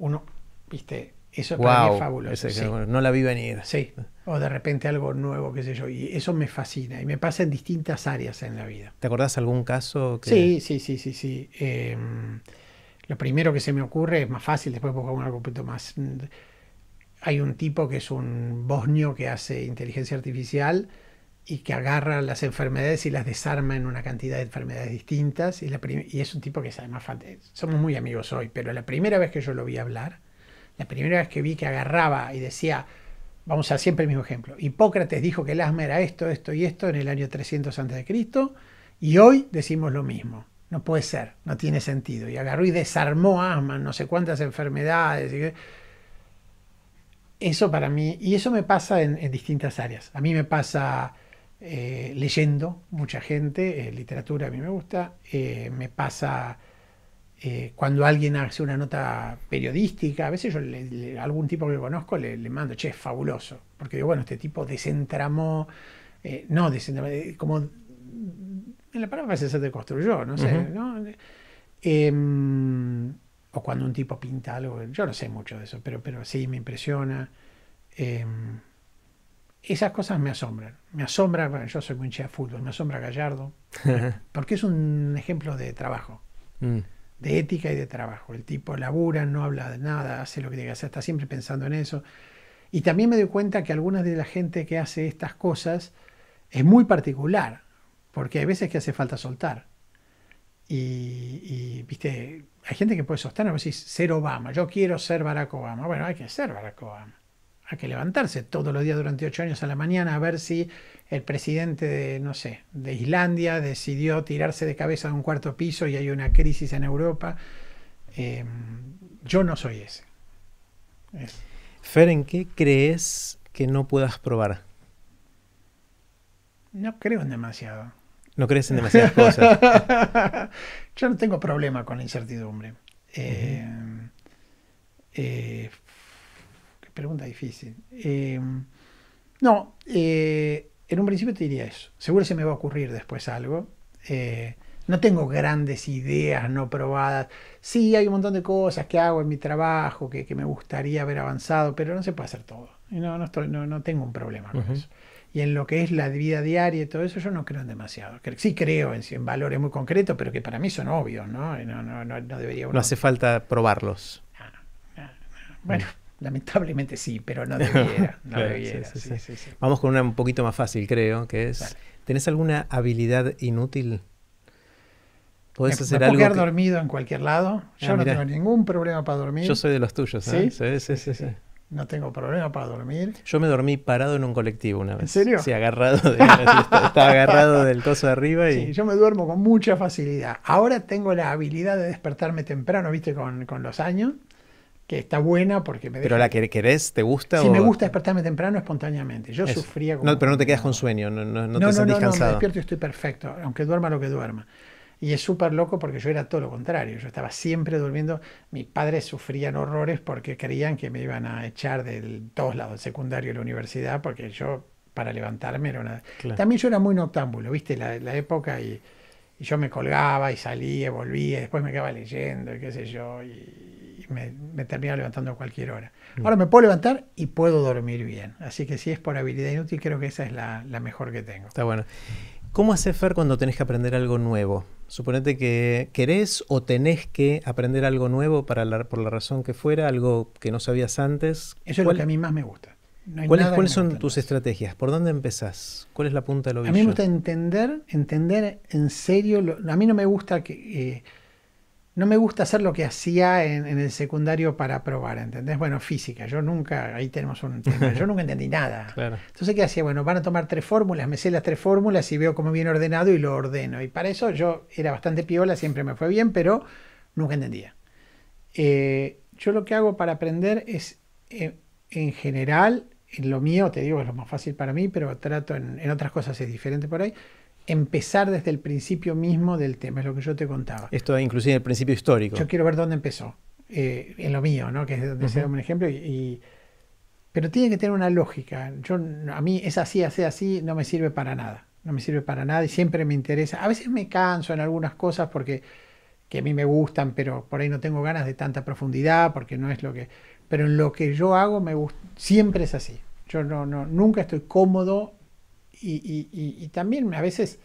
uno, viste, eso para es fabuloso. no la vi venir. O de repente algo nuevo, qué sé yo. Y eso me fascina. Y me pasa en distintas áreas en la vida. ¿Te acordás algún caso? Sí, sí, sí, sí, sí. Em, lo primero que se me ocurre es más fácil, después buscar algo un poquito más. Mm, hay un tipo que es un bosnio que hace inteligencia artificial y que agarra las enfermedades y las desarma en una cantidad de enfermedades distintas. Y, es un tipo que es además Somos muy amigos hoy, pero la primera vez que yo lo vi hablar la primera vez que vi que agarraba y decía, vamos a siempre el mismo ejemplo, Hipócrates dijo que el asma era esto, esto y esto en el año 300 a.C. y hoy decimos lo mismo. No puede ser, no tiene sentido. Y agarró y desarmó asma, no sé cuántas enfermedades. Eso para mí, y eso me pasa en, distintas áreas. A mí me pasa eh, leyendo mucha gente, eh, literatura a mí me gusta, eh, me pasa eh, cuando alguien hace una nota periodística, a veces yo le, algún tipo que conozco le, mando, che, es fabuloso. Porque digo, bueno, este tipo desentramó, eh, no desentramó, eh, como en la palabra se construyó no sé, ¿no? Em, o cuando un tipo pinta algo, yo no sé mucho de eso, pero, pero sí me impresiona. Em, esas cosas me asombran. Me asombra, bueno, yo soy un che fútbol, me asombra Gallardo, <laughs> porque es un ejemplo de trabajo. Mm de ética y de trabajo. El tipo labura, no habla de nada, hace lo que tiene que está siempre pensando en eso. Y también me doy cuenta que algunas de la gente que hace estas cosas es muy particular, porque hay veces que hace falta soltar. Y, viste, hay gente que puede sostener, vos decís, ser Obama, yo quiero ser Barack Obama. Bueno, hay que ser Barack Obama a que levantarse todos los días durante ocho años a la mañana a ver si el presidente de, no sé, de Islandia decidió tirarse de cabeza de un cuarto piso y hay una crisis en Europa. Em, yo no soy ese. Fer, ¿en qué crees que no puedas probar? No creo en demasiado. No crees en demasiadas cosas. <laughs> yo no tengo problema con la incertidumbre. Em, eh, Pregunta difícil. Eh, no, eh, en un principio te diría eso. Seguro se me va a ocurrir después algo. Eh, no tengo grandes ideas no probadas. Sí, hay un montón de cosas que hago en mi trabajo que, me gustaría haber avanzado, pero no se puede hacer todo. no, tengo un problema con eso. Y en lo que es la vida diaria y todo eso, yo no creo en demasiado. Sí creo en, en valores muy concretos, pero que para mí son obvios, ¿no? No, no, no, debería No hace falta probarlos. Ah, ah, ah. Bueno, Lamentablemente sí, pero no debiera. Vamos con una un poquito más fácil, creo, que es. ¿Tenés alguna habilidad inútil? Puedes hacer algo? quedar dormido en cualquier lado. Yo ah, no tengo ningún problema para dormir. Yo soy de los tuyos, ¿eh? Sí, sí, sí. sí no tengo problema para dormir. Yo me dormí parado en un colectivo una vez. ¿En serio? Sí, agarrado. <laughs> estaba agarrado del coso de arriba. Y... Sí, yo me duermo con mucha facilidad. Ahora tengo la habilidad de despertarme temprano, viste, con, con los años que está buena porque me... Pero la que querés, ¿te gusta? Si me gusta despertarme temprano espontáneamente. Yo sufría No, pero no te quedas con sueño, no, no, no, no te sentís cansado. No, me despierto y estoy perfecto, aunque duerma lo que duerma. Y es súper loco porque yo era todo lo contrario. Yo estaba siempre durmiendo. Mis padres sufrían horrores porque creían que me iban a echar de todos lados, el secundario y la universidad, porque yo, para levantarme, era una. También yo era muy noctámbulo, ¿viste? La, época y, yo me colgaba y salía, volvía, y después me quedaba leyendo y qué sé yo. Y, me, termina levantando a cualquier hora. Mm. Ahora me puedo levantar y puedo dormir bien. Así que si es por habilidad inútil, creo que esa es la, mejor que tengo. Está bueno. ¿Cómo haces, Fer, cuando tenés que aprender algo nuevo? Suponete que querés o tenés que aprender algo nuevo para por la razón que fuera, algo que no sabías antes. Eso es lo que a mí más me gusta. ¿Cuáles, ¿cuáles son tus estrategias? ¿Por dónde empezás? ¿Cuál es la punta del lo A mí me gusta entender, entender en serio. a mí no me gusta que... Eh, no me gusta hacer lo que hacía en, el secundario para probar, ¿entendés? Bueno, física, yo nunca, ahí tenemos un tema, yo nunca entendí nada. <laughs> Entonces, ¿qué hacía? Bueno, van a tomar tres fórmulas, me sé las tres fórmulas y veo cómo viene ordenado y lo ordeno. Y para eso yo era bastante piola, siempre me fue bien, pero nunca entendía. Eh, yo lo que hago para aprender es, eh, en general, en lo mío, te digo, es lo más fácil para mí, pero trato en, en otras cosas, es diferente por ahí empezar desde el principio mismo del tema, es lo que yo te contaba. Esto inclusive el principio histórico. Yo quiero ver dónde empezó, eh, en lo mío, ¿no? que es donde se da un ejemplo, y, pero tiene que tener una lógica. Yo, a mí es así, así, así, no me sirve para nada, no me sirve para nada y siempre me interesa. A veces me canso en algunas cosas porque que a mí me gustan, pero por ahí no tengo ganas de tanta profundidad porque no es lo que... Pero en lo que yo hago me gusta, siempre es así. Yo no, no, nunca estoy cómodo y, y, y, también a veces,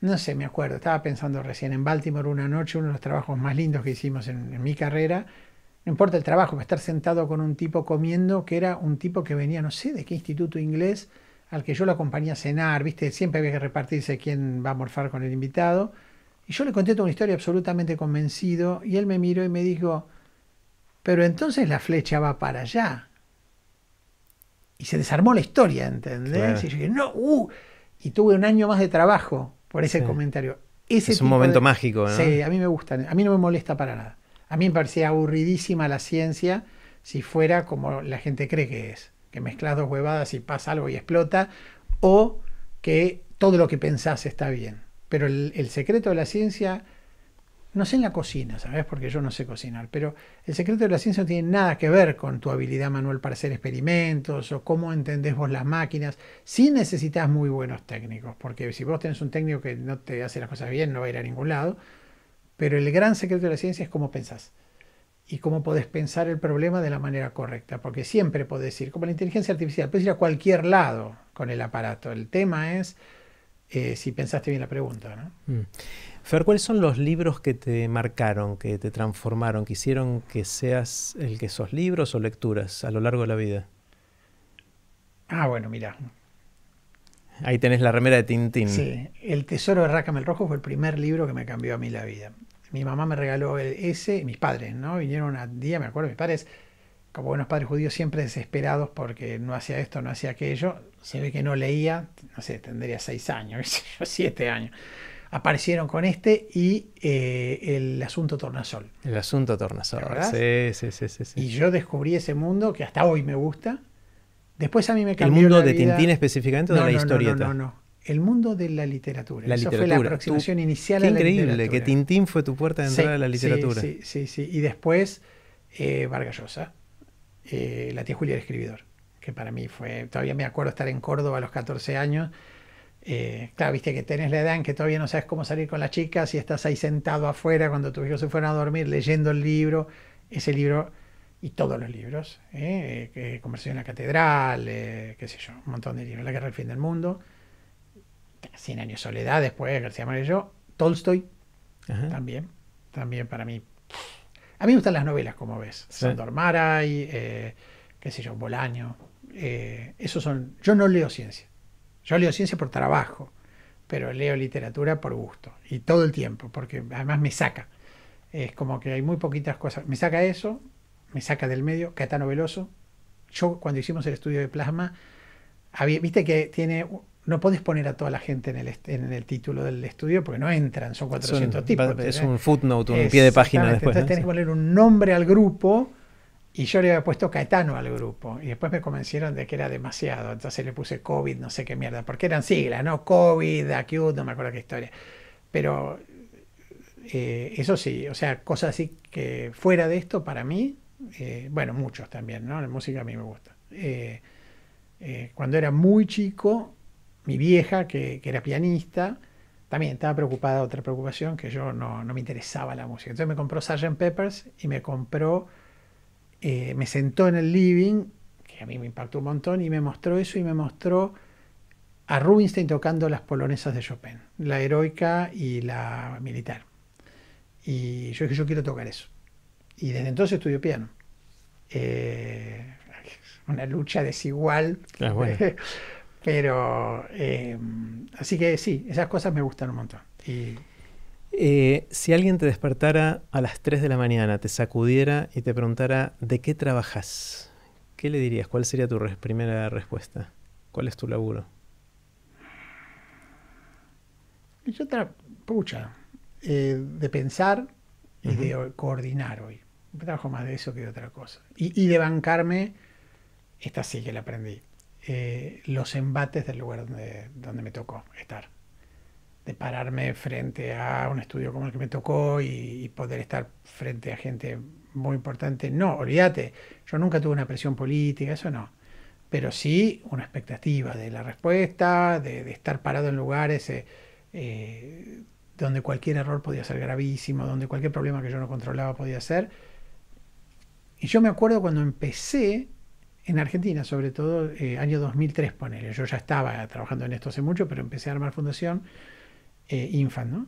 no sé, me acuerdo, estaba pensando recién en Baltimore una noche, uno de los trabajos más lindos que hicimos en, mi carrera, no importa el trabajo, estar sentado con un tipo comiendo, que era un tipo que venía, no sé de qué instituto inglés, al que yo lo acompañé a cenar, viste, siempre había que repartirse quién va a morfar con el invitado. Y yo le conté toda una historia absolutamente convencido, y él me miró y me dijo, pero entonces la flecha va para allá y se desarmó la historia, ¿entendés? Y yo dije, no, uh, y tuve un año más de trabajo por ese comentario. Ese es un momento mágico, ¿no? Sí, a mí me gusta, a mí no me molesta para nada. A mí me parecía aburridísima la ciencia si fuera como la gente cree que es, que mezclas dos huevadas y pasa algo y explota, o que todo lo que pensás está bien. Pero el secreto de la ciencia no sé en la cocina, ¿sabes? Porque yo no sé cocinar, pero el secreto de la ciencia no tiene nada que ver con tu habilidad manual para hacer experimentos o cómo entendés vos las máquinas. Sí necesitas muy buenos técnicos, porque si vos tenés un técnico que no te hace las cosas bien, no va a ir a ningún lado. Pero el gran secreto de la ciencia es cómo pensás y cómo podés pensar el problema de la manera correcta, porque siempre podés ir, como la inteligencia artificial, puedes ir a cualquier lado con el aparato. El tema es eh, si pensaste bien la pregunta. ¿no? Mm. Fer, ¿cuáles son los libros que te marcaron, que te transformaron, que hicieron que seas el que sos libros o lecturas a lo largo de la vida? Ah, bueno, mira. Ahí tenés la remera de Tintín. Sí, El Tesoro de Rácame el Rojo fue el primer libro que me cambió a mí la vida. Mi mamá me regaló ese, mis padres, ¿no? Vinieron a día, me acuerdo, mis padres, como buenos padres judíos, siempre desesperados porque no hacía esto, no hacía aquello. Se ve que no leía, no sé, tendría seis años, <laughs> siete años aparecieron con este y eh, el asunto tornasol. El asunto tornasol, sí, sí, sí, sí, Y yo descubrí ese mundo que hasta hoy me gusta. Después a mí me cambió ¿El mundo de Tintín específicamente o de la historia. No, no, no, El mundo de la literatura. La Eso fue la aproximación inicial a la increíble, que Tintín fue tu puerta de entrada a la literatura. Sí, sí, sí. Y después eh, Vargas Llosa, eh, la tía Julia el escribidor, que para mí fue, todavía me acuerdo estar en Córdoba a los 14 años eh, claro, viste que tenés la edad en que todavía no sabes cómo salir con las chicas y estás ahí sentado afuera cuando tus hijos se fueron a dormir leyendo el libro, ese libro y todos los libros, eh, eh Conversión en la Catedral, eh, qué sé yo, un montón de libros, La Guerra del Fin del Mundo, Cien Años de Soledad, después García yo Tolstoy, también, también para mí. A mí me gustan las novelas, como ves, Sandor Maray, qué sé yo, Bolaño, esos son, yo no leo ciencia yo leo ciencia por trabajo, pero leo literatura por gusto y todo el tiempo, porque además me saca. Es como que hay muy poquitas cosas. Me saca eso, me saca del medio, que está noveloso. Yo cuando hicimos el estudio de plasma, viste que tiene no podés poner a toda la gente en el, en el título del estudio porque no entran, son 400 tipos. Es un footnote, un pie de página después. Entonces tenés que poner un nombre al grupo y yo le había puesto Caetano al grupo. Y después me convencieron de que era demasiado. Entonces le puse COVID, no sé qué mierda. Porque eran siglas, ¿no? COVID, acute, no me acuerdo qué historia. Pero eh, eso sí, o sea, cosas así que fuera de esto para mí, eh, bueno, muchos también, ¿no? La música a mí me gusta. Eh, cuando era muy chico, mi vieja, que, era pianista, también estaba preocupada, otra preocupación, que yo no, no me interesaba la música. Entonces me compró Sgt. Peppers y me compró eh, me sentó en el living, que a mí me impactó un montón, y me mostró eso y me mostró a Rubinstein tocando las polonesas de Chopin, la heroica y la militar. Y yo dije, yo quiero tocar eso. Y desde entonces estudió piano. Eh, una lucha desigual. <laughs> Pero, eh, así que sí, esas cosas me gustan un montón. Y eh, si alguien te despertara a las 3 de la mañana, te sacudiera y te preguntara de qué trabajas, ¿qué le dirías? ¿Cuál sería tu primera respuesta? ¿Cuál es tu laburo? Yo pucha, eh, de pensar y de coordinar hoy. Trabajo más de eso que de otra cosa. Y, de bancarme, esta sí que la aprendí, eh, los embates del lugar donde me tocó estar de pararme frente a un estudio como el que me tocó y, poder estar frente a gente muy importante. No, olvídate, yo nunca tuve una presión política, eso no. Pero sí una expectativa de la respuesta, de, estar parado en lugares eh, eh, donde cualquier error podía ser gravísimo, donde cualquier problema que yo no controlaba podía ser. Y yo me acuerdo cuando empecé en Argentina, sobre todo eh, año 2003, ponele. Yo ya estaba trabajando en esto hace mucho, pero empecé a armar fundación eh, Infant, ¿no?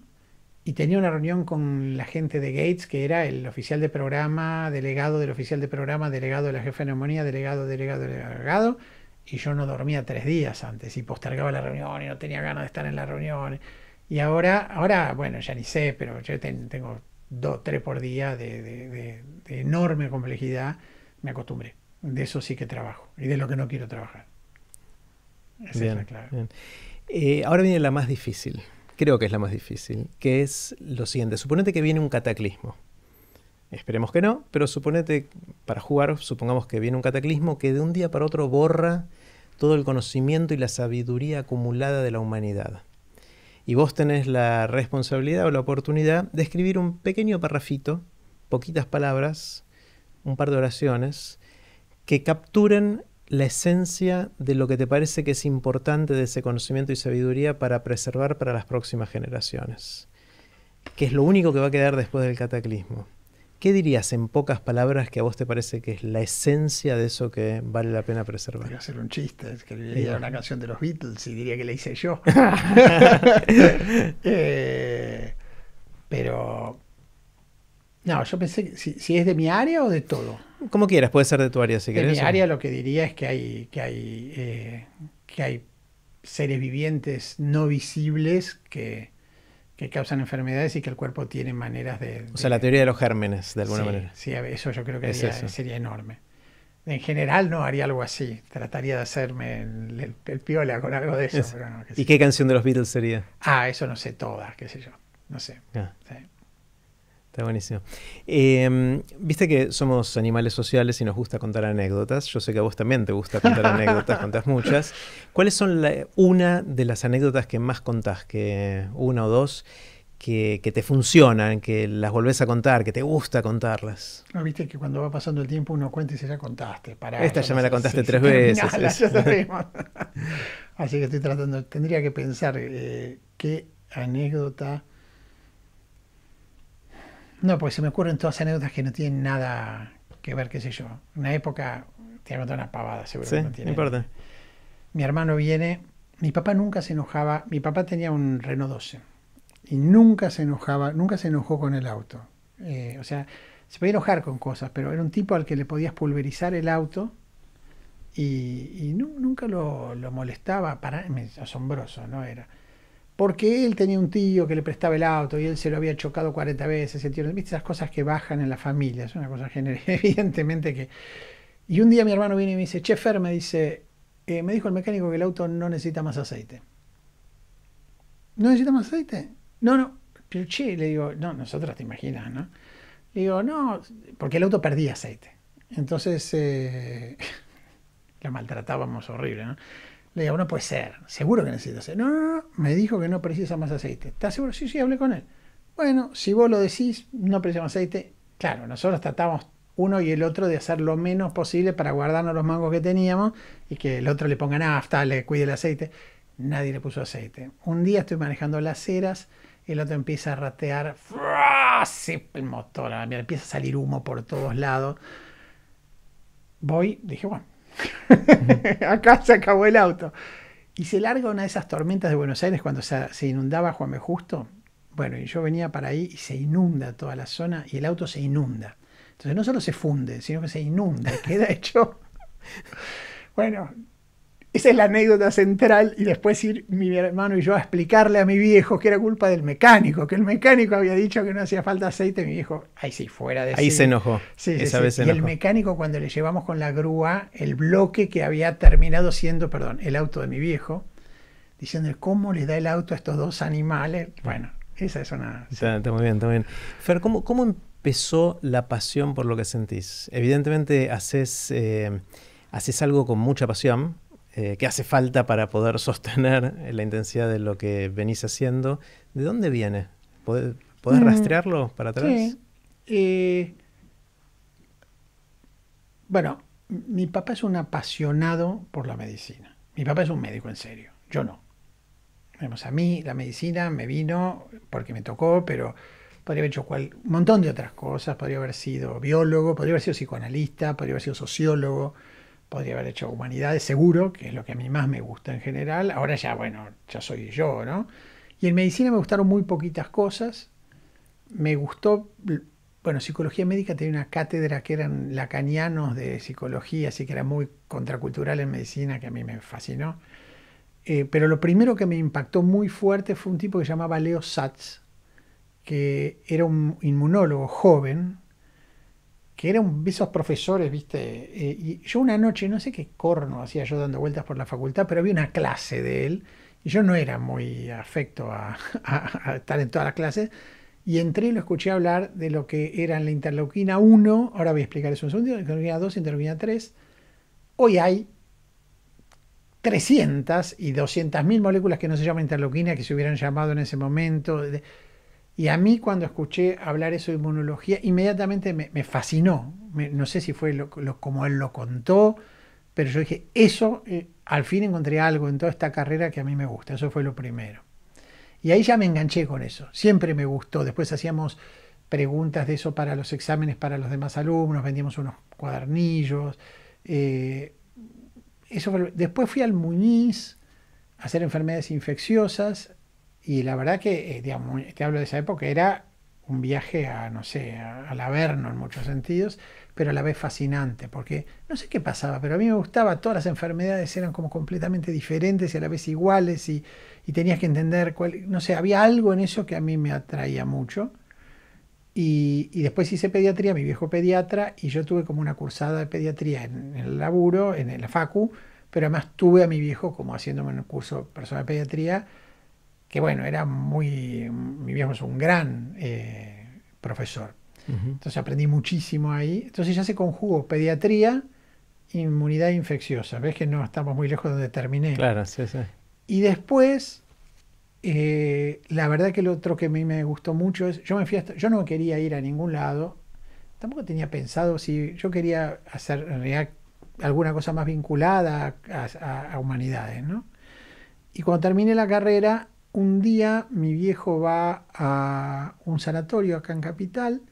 Y tenía una reunión con la gente de Gates, que era el oficial de programa, delegado del oficial de programa, delegado de la jefa de neumonía, delegado, delegado, delegado. Y yo no dormía tres días antes y postergaba la reunión y no tenía ganas de estar en la reunión. Y ahora, ahora bueno, ya ni sé, pero yo tengo dos, tres por día de, enorme complejidad. Me acostumbré. De eso sí que trabajo y de lo que no quiero trabajar. bien, es eh, ahora viene la más difícil creo que es la más difícil, que es lo siguiente. Suponete que viene un cataclismo. Esperemos que no, pero suponete, para jugar, supongamos que viene un cataclismo que de un día para otro borra todo el conocimiento y la sabiduría acumulada de la humanidad. Y vos tenés la responsabilidad o la oportunidad de escribir un pequeño parrafito, poquitas palabras, un par de oraciones, que capturen la esencia de lo que te parece que es importante de ese conocimiento y sabiduría para preservar para las próximas generaciones, que es lo único que va a quedar después del cataclismo. ¿Qué dirías en pocas palabras que a vos te parece que es la esencia de eso que vale la pena preservar? a hacer un chiste, es que diría una canción de los Beatles y diría que la hice yo. <laughs> <laughs> Eh, pero, no, yo pensé, si es de mi área o de todo. Como quieras, puede ser de tu área si quieres. querés. mi área lo que diría es que hay, que hay, eh, que hay seres vivientes no visibles que, causan enfermedades y que el cuerpo tiene maneras de... O sea, la teoría de los gérmenes, de alguna manera. Sí, eso yo creo que sería enorme. En general no haría algo así. Trataría de hacerme el, piola con algo de eso. ¿Y qué canción de los Beatles sería? Ah, eso no sé, todas, qué sé yo. No sé. Ah. Está buenísimo. Em, viste que somos animales sociales y nos gusta contar anécdotas. Yo sé que a vos también te gusta contar <laughs> anécdotas, contás muchas. ¿Cuáles son una de las anécdotas que más contás, que una o dos, que, te funcionan, que las volvés a contar, que te gusta contarlas? No, ah, Viste que cuando va pasando el tiempo uno cuenta y se la contaste. Esta ya me la contaste tres veces. <laughs> <laughs> Así que estoy tratando, tendría que pensar eh, qué anécdota no, porque se me ocurren todas anécdotas que no tienen nada que ver, qué sé yo. Una época, te voy una pavada, seguro. que no tiene. importa. Mi hermano viene, mi papá nunca se enojaba, mi papá tenía un Renault 12 y nunca se enojaba, nunca se enojó con el auto. Eh, o sea, se podía enojar con cosas, pero era un tipo al que le podías pulverizar el auto y, nunca lo, lo molestaba, para, asombroso, ¿no? Era porque él tenía un tío que le prestaba el auto y él se lo había chocado 40 veces. ¿Viste esas cosas que bajan en la familia? Es una cosa general, <laughs> evidentemente que... Y un día mi hermano viene y me dice, Chefer, me dice, eh, me dijo el mecánico que el auto no necesita más aceite. ¿No necesita más aceite? No, no. Pero che, le digo, no, nosotros te imaginas, ¿no? Le digo, no, porque el auto perdía aceite. Entonces, eh, <laughs> la maltratábamos horrible, ¿no? Le digo, no puede ser, seguro que necesita aceite. No, me dijo que no precisa más aceite. ¿Estás seguro? Sí, sí, hablé con él. Bueno, si vos lo decís, no precisa más aceite. Claro, nosotros tratamos uno y el otro de hacer lo menos posible para guardarnos los mangos que teníamos y que el otro le ponga nafta, le cuide el aceite. Nadie le puso aceite. Un día estoy manejando las ceras, el otro empieza a ratear, el motor, empieza a salir humo por todos lados. Voy, dije, bueno, <laughs> Acá se acabó el auto. Y se larga una de esas tormentas de Buenos Aires cuando se, inundaba Juan B. Justo. Bueno, y yo venía para ahí y se inunda toda la zona y el auto se inunda. Entonces no solo se funde, sino que se inunda, <laughs> queda hecho. Bueno, esa es la anécdota central y después ir mi hermano y yo a explicarle a mi viejo que era culpa del mecánico, que el mecánico había dicho que no hacía falta aceite, mi viejo, ahí sí, fuera de Ahí se enojó. Sí, Esa vez se enojó. Y el mecánico cuando le llevamos con la grúa el bloque que había terminado siendo, perdón, el auto de mi viejo, diciendo cómo le da el auto a estos dos animales. Bueno, esa es una... Está, muy bien, está muy bien. Fer, ¿cómo, empezó la pasión por lo que sentís? Evidentemente haces, eh, haces algo con mucha pasión eh, ¿Qué hace falta para poder sostener la intensidad de lo que venís haciendo, ¿de dónde viene? ¿Podés, mm. rastrearlo para atrás? Eh, bueno, mi papá es un apasionado por la medicina. Mi papá es un médico en serio, yo no. Vemos, a mí la medicina me vino porque me tocó, pero podría haber hecho un montón de otras cosas, podría haber sido biólogo, podría haber sido psicoanalista, podría haber sido sociólogo, podría haber hecho humanidades, seguro, que es lo que a mí más me gusta en general. Ahora ya, bueno, ya soy yo, ¿no? Y en medicina me gustaron muy poquitas cosas. Me gustó, bueno, psicología médica tenía una cátedra que eran lacanianos de psicología, así que era muy contracultural en medicina, que a mí me fascinó. Eh, pero lo primero que me impactó muy fuerte fue un tipo que se llamaba Leo Satz, que era un inmunólogo joven, que eran esos profesores, viste, eh, y yo una noche, no sé qué corno hacía yo dando vueltas por la facultad, pero había una clase de él, y yo no era muy afecto a, <laughs> estar en todas las clases, y entré y lo escuché hablar de lo que era la interleuquina 1, ahora voy a explicar eso un segundo, interleuquina 2, interleuquina 3, hoy hay 300 y 200 mil moléculas que no se llaman interleuquina, que se hubieran llamado en ese momento, y a mí cuando escuché hablar eso de inmunología, inmediatamente me, fascinó. no sé si fue lo, como él lo contó, pero yo dije, eso, eh, al fin encontré algo en toda esta carrera que a mí me gusta. Eso fue lo primero. Y ahí ya me enganché con eso. Siempre me gustó. Después hacíamos preguntas de eso para los exámenes para los demás alumnos, vendíamos unos cuadernillos. Eh, eso Después fui al Muñiz a hacer enfermedades infecciosas y la verdad que, eh, te hablo de esa época, era un viaje a, no sé, al Averno en muchos sentidos, pero a la vez fascinante, porque no sé qué pasaba, pero a mí me gustaba, todas las enfermedades eran como completamente diferentes y a la vez iguales, y, tenías que entender cuál, no sé, había algo en eso que a mí me atraía mucho. Y, después hice pediatría, mi viejo pediatra, y yo tuve como una cursada de pediatría en, el laburo, en, en la facu, pero además tuve a mi viejo como haciéndome un curso personal de pediatría, que bueno, era muy, mi viejo es un gran eh, profesor. Entonces aprendí muchísimo ahí. Entonces ya se conjugó pediatría, inmunidad infecciosa. Ves que no estamos muy lejos de donde terminé. Claro, sí, sí. Y después, eh, la verdad que lo otro que a mí me gustó mucho es, yo me fui yo no quería ir a ningún lado, tampoco tenía pensado si yo quería hacer en realidad alguna cosa más vinculada a, humanidades, ¿no? Y cuando terminé la carrera, un día mi viejo va a un sanatorio acá en Capital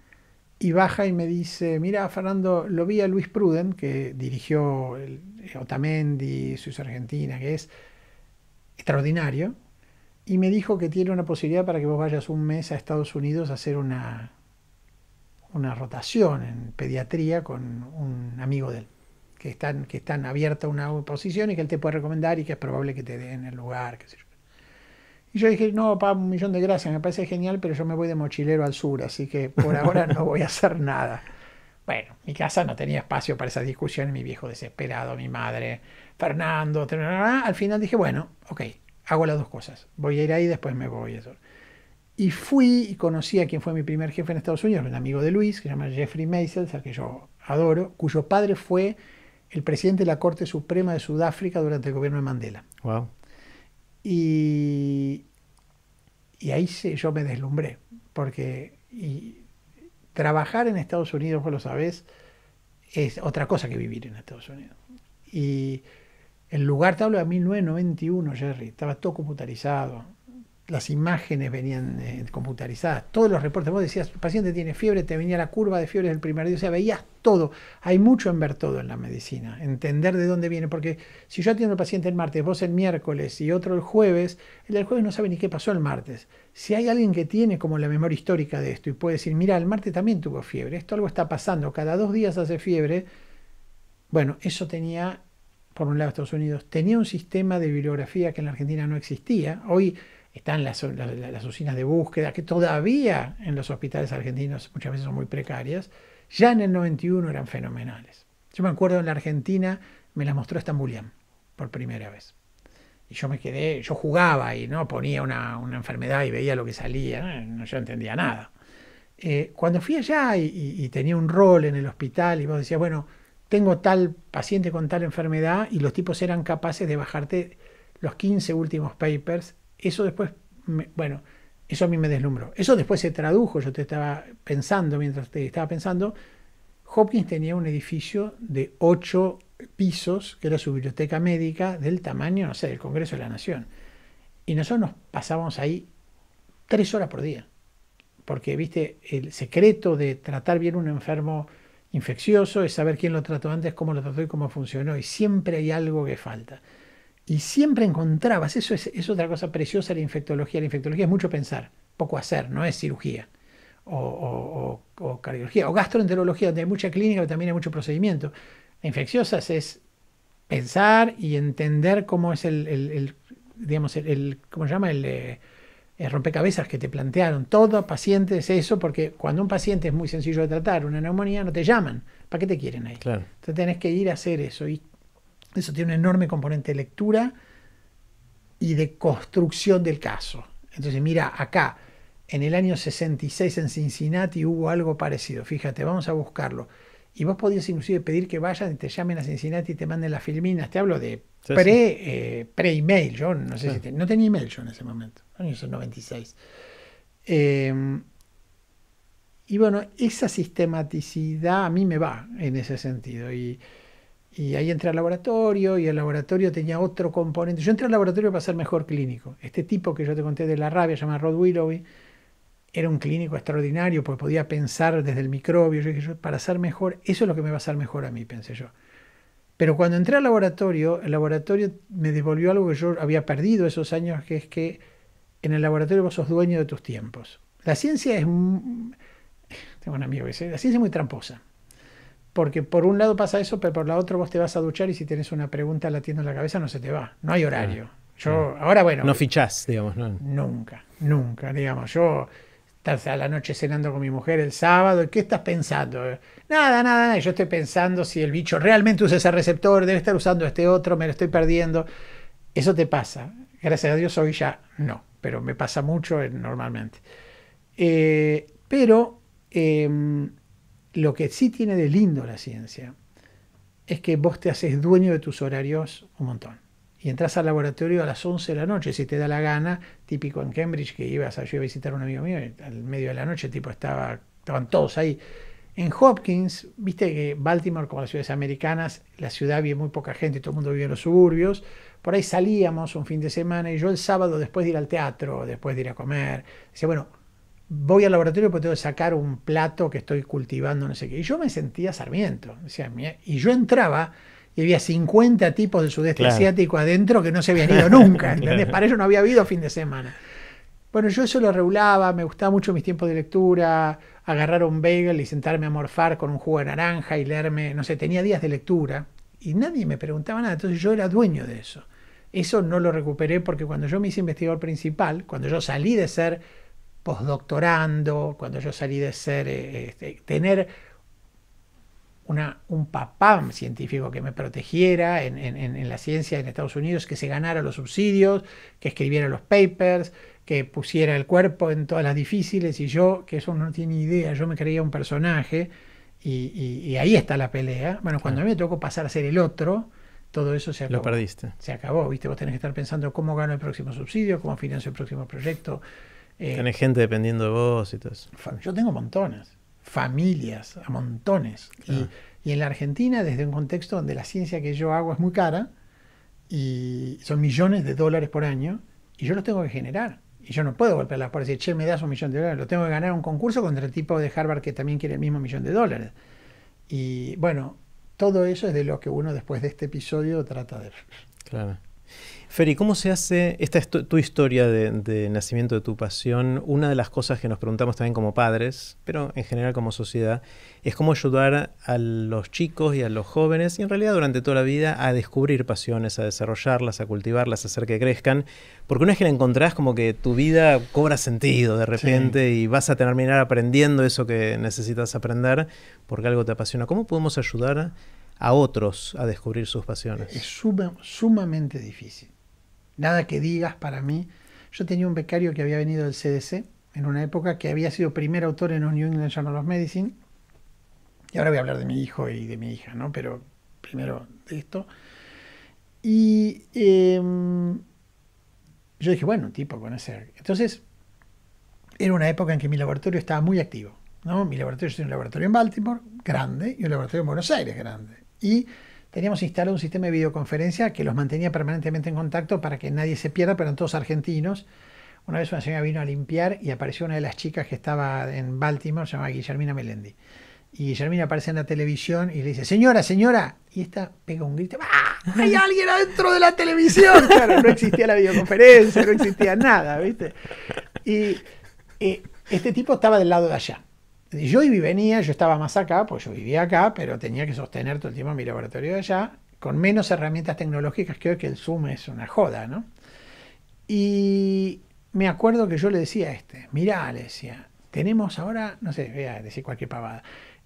y baja y me dice, mira Fernando, lo vi a Luis Pruden, que dirigió eh, Otamendi, Suiza Argentina, que es extraordinario, y me dijo que tiene una posibilidad para que vos vayas un mes a Estados Unidos a hacer una, una rotación en pediatría con un amigo de él, que están, que están abierta una posición y que él te puede recomendar y que es probable que te den el lugar, qué sé yo. Y yo dije, no, papá, un millón de gracias, me parece genial, pero yo me voy de mochilero al sur, así que por <laughs> ahora no voy a hacer nada. Bueno, mi casa no tenía espacio para esas discusiones, mi viejo desesperado, mi madre, Fernando, al final dije, bueno, ok, hago las dos cosas, voy a ir ahí y después me voy. Y fui y conocí a quien fue mi primer jefe en Estados Unidos, un amigo de Luis, que se llama Jeffrey Meisels, al que yo adoro, cuyo padre fue el presidente de la Corte Suprema de Sudáfrica durante el gobierno de Mandela. Wow. Y, ahí yo me deslumbré, porque trabajar en Estados Unidos, vos lo sabés, es otra cosa que vivir en Estados Unidos. Y el lugar, te hablo de 1991, Jerry, estaba todo computarizado, las imágenes venían eh, computarizadas, todos los reportes. Vos decías, el paciente tiene fiebre, te venía la curva de fiebre del primer día, o sea, veías todo. Hay mucho en ver todo en la medicina, entender de dónde viene, porque si yo atiendo al paciente el martes, vos el miércoles y otro el jueves, el del jueves no sabe ni qué pasó el martes. Si hay alguien que tiene como la memoria histórica de esto y puede decir, mira, el martes también tuvo fiebre, esto algo está pasando, cada dos días hace fiebre, bueno, eso tenía, por un lado Estados Unidos, tenía un sistema de bibliografía que en la Argentina no existía. Hoy están las, las, de búsqueda, que todavía en los hospitales argentinos muchas veces son muy precarias, ya en el 91 eran fenomenales. Yo me acuerdo en la Argentina me las mostró Estambulian por primera vez. Y yo me quedé, yo jugaba y no ponía una, una enfermedad y veía lo que salía, no, yo entendía nada. Eh, cuando fui allá y, y, tenía un rol en el hospital y vos decías, bueno, tengo tal paciente con tal enfermedad y los tipos eran capaces de bajarte los 15 últimos papers eso después, bueno, eso a mí me deslumbró. Eso después se tradujo, yo te estaba pensando, mientras te estaba pensando, Hopkins tenía un edificio de ocho pisos, que era su biblioteca médica, del tamaño, no sé, del Congreso de la Nación. Y nosotros nos pasábamos ahí tres horas por día, porque, viste, el secreto de tratar bien un enfermo infeccioso es saber quién lo trató antes, cómo lo trató y cómo funcionó, y siempre hay algo que falta y siempre encontrabas, eso es, es otra cosa preciosa la infectología, la infectología es mucho pensar, poco hacer, no es cirugía. O, o, cardiología, o gastroenterología, donde hay mucha clínica, pero también hay mucho procedimiento. Infecciosas es pensar y entender cómo es el, digamos, el, ¿cómo se llama? Eh, el, rompecabezas que te plantearon. Todo paciente es eso, porque cuando un paciente es muy sencillo de tratar, una neumonía, no te llaman. ¿Para qué te quieren ahí? Claro. Entonces tenés que ir a hacer eso. Y eso tiene un enorme componente de lectura y de construcción del caso. Entonces, mira, acá, en el año 66 en Cincinnati hubo algo parecido. Fíjate, vamos a buscarlo. Y vos podías inclusive pedir que vayan y te llamen a Cincinnati y te manden las filminas. Te hablo de pre, eh, email Yo no sé si no tenía email yo en ese momento, en año 96. Em, y bueno, esa sistematicidad a mí me va en ese sentido. Y, y ahí entré al laboratorio y el laboratorio tenía otro componente. Yo entré al laboratorio para ser mejor clínico. Este tipo que yo te conté de la rabia, llama Rod Willoughby, era un clínico extraordinario porque podía pensar desde el microbio. para ser mejor, eso es lo que me va a ser mejor a mí, pensé yo. Pero cuando entré al laboratorio, el laboratorio me devolvió algo que yo había perdido esos años, que es que en el laboratorio vos sos dueño de tus tiempos. La ciencia es... Tengo un amigo que la ciencia es muy tramposa porque por un lado pasa eso, pero por la otra vos te vas a duchar y si tienes una pregunta latiendo en la cabeza no se te va, no hay horario. Yo, ahora bueno. No fichás, digamos, ¿no? Nunca, nunca, digamos. Yo estás a la noche cenando con mi mujer el sábado, ¿qué estás pensando? Nada, nada, Yo estoy pensando si el bicho realmente usa ese receptor, debe estar usando este otro, me lo estoy perdiendo. Eso te pasa. Gracias a Dios hoy ya no, pero me pasa mucho eh, normalmente. Eh, pero em, lo que sí tiene de lindo la ciencia es que vos te haces dueño de tus horarios un montón. Y entras al laboratorio a las 11 de la noche, si te da la gana, típico en Cambridge, que ibas a, yo a visitar a un amigo mío, y al medio de la noche tipo estaba, estaban todos ahí. En Hopkins, viste que Baltimore, como las ciudades americanas, la ciudad había muy poca gente, todo el mundo vive en los suburbios. Por ahí salíamos un fin de semana y yo el sábado, después de ir al teatro, después de ir a comer, decía, bueno, voy al laboratorio porque tengo que sacar un plato que estoy cultivando, no sé qué. Y yo me sentía Sarmiento. y yo entraba y había 50 tipos del sudeste asiático adentro que no se habían ido nunca, <laughs> ¿entendés? Para eso no había habido fin de semana. Bueno, yo eso lo regulaba, me gustaba mucho mis tiempos de lectura, agarrar un bagel y sentarme a morfar con un jugo de naranja y leerme, no sé, tenía días de lectura y nadie me preguntaba nada, entonces yo era dueño de eso. Eso no lo recuperé porque cuando yo me hice investigador principal, cuando yo salí de ser postdoctorando, cuando yo salí de ser, eh, este, tener una, un papá científico que me protegiera en, la ciencia en Estados Unidos, que se ganara los subsidios, que escribiera los papers, que pusiera el cuerpo en todas las difíciles, y yo, que eso no tiene idea, yo me creía un personaje, y, ahí está la pelea. Bueno, cuando a mí me tocó pasar a ser el otro, todo eso se acabó. Lo perdiste. Se acabó, ¿viste? Vos tenés que estar pensando cómo gano el próximo subsidio, cómo financio el próximo proyecto. Eh, Tienes gente dependiendo de vos y todo eso. Yo tengo montones, familias, a montones. Y, en la Argentina, desde un contexto donde la ciencia que yo hago es muy cara, y son millones de dólares por año, y yo los tengo que generar. Y yo no puedo golpear las puertas y decir, che, me das un millón de dólares, lo tengo que ganar un concurso contra el tipo de Harvard que también quiere el mismo millón de dólares. Y bueno, todo eso es de lo que uno después de este episodio trata de... Claro. Feri, ¿cómo se hace? Esta tu, historia de, nacimiento de tu pasión. Una de las cosas que nos preguntamos también como padres, pero en general como sociedad, es cómo ayudar a los chicos y a los jóvenes, y en realidad durante toda la vida, a descubrir pasiones, a desarrollarlas, a cultivarlas, a hacer que crezcan. Porque una vez que la encontrás, como que tu vida cobra sentido de repente y vas a terminar aprendiendo eso que necesitas aprender porque algo te apasiona. ¿Cómo podemos ayudar a otros a descubrir sus pasiones? Es sumamente difícil nada que digas para mí. Yo tenía un becario que había venido del CDC en una época, que había sido primer autor en un New England Journal of Medicine. Y ahora voy a hablar de mi hijo y de mi hija, ¿no? Pero primero de esto. Y em, yo dije, bueno, tipo, con ese... Entonces, era una época en que mi laboratorio estaba muy activo. ¿no? Mi laboratorio es un laboratorio en Baltimore, grande, y un laboratorio en Buenos Aires, grande. Y teníamos instalado un sistema de videoconferencia que los mantenía permanentemente en contacto para que nadie se pierda, pero eran todos argentinos. Una vez una señora vino a limpiar y apareció una de las chicas que estaba en Baltimore, se llamaba Guillermina Melendi. Y Guillermina aparece en la televisión y le dice, señora, señora. Y esta pega un grito, ¡ah! ¡Hay <laughs> alguien adentro de la televisión! <laughs> Claro, no existía la videoconferencia, no existía nada, ¿viste? Y eh, este tipo estaba del lado de allá yo venía, yo estaba más acá, pues yo vivía acá, pero tenía que sostener todo el tiempo mi laboratorio allá, con menos herramientas tecnológicas que hoy que el Zoom es una joda, ¿no? Y me acuerdo que yo le decía a este, mira, le tenemos ahora, no sé, voy a decir cualquier pavada,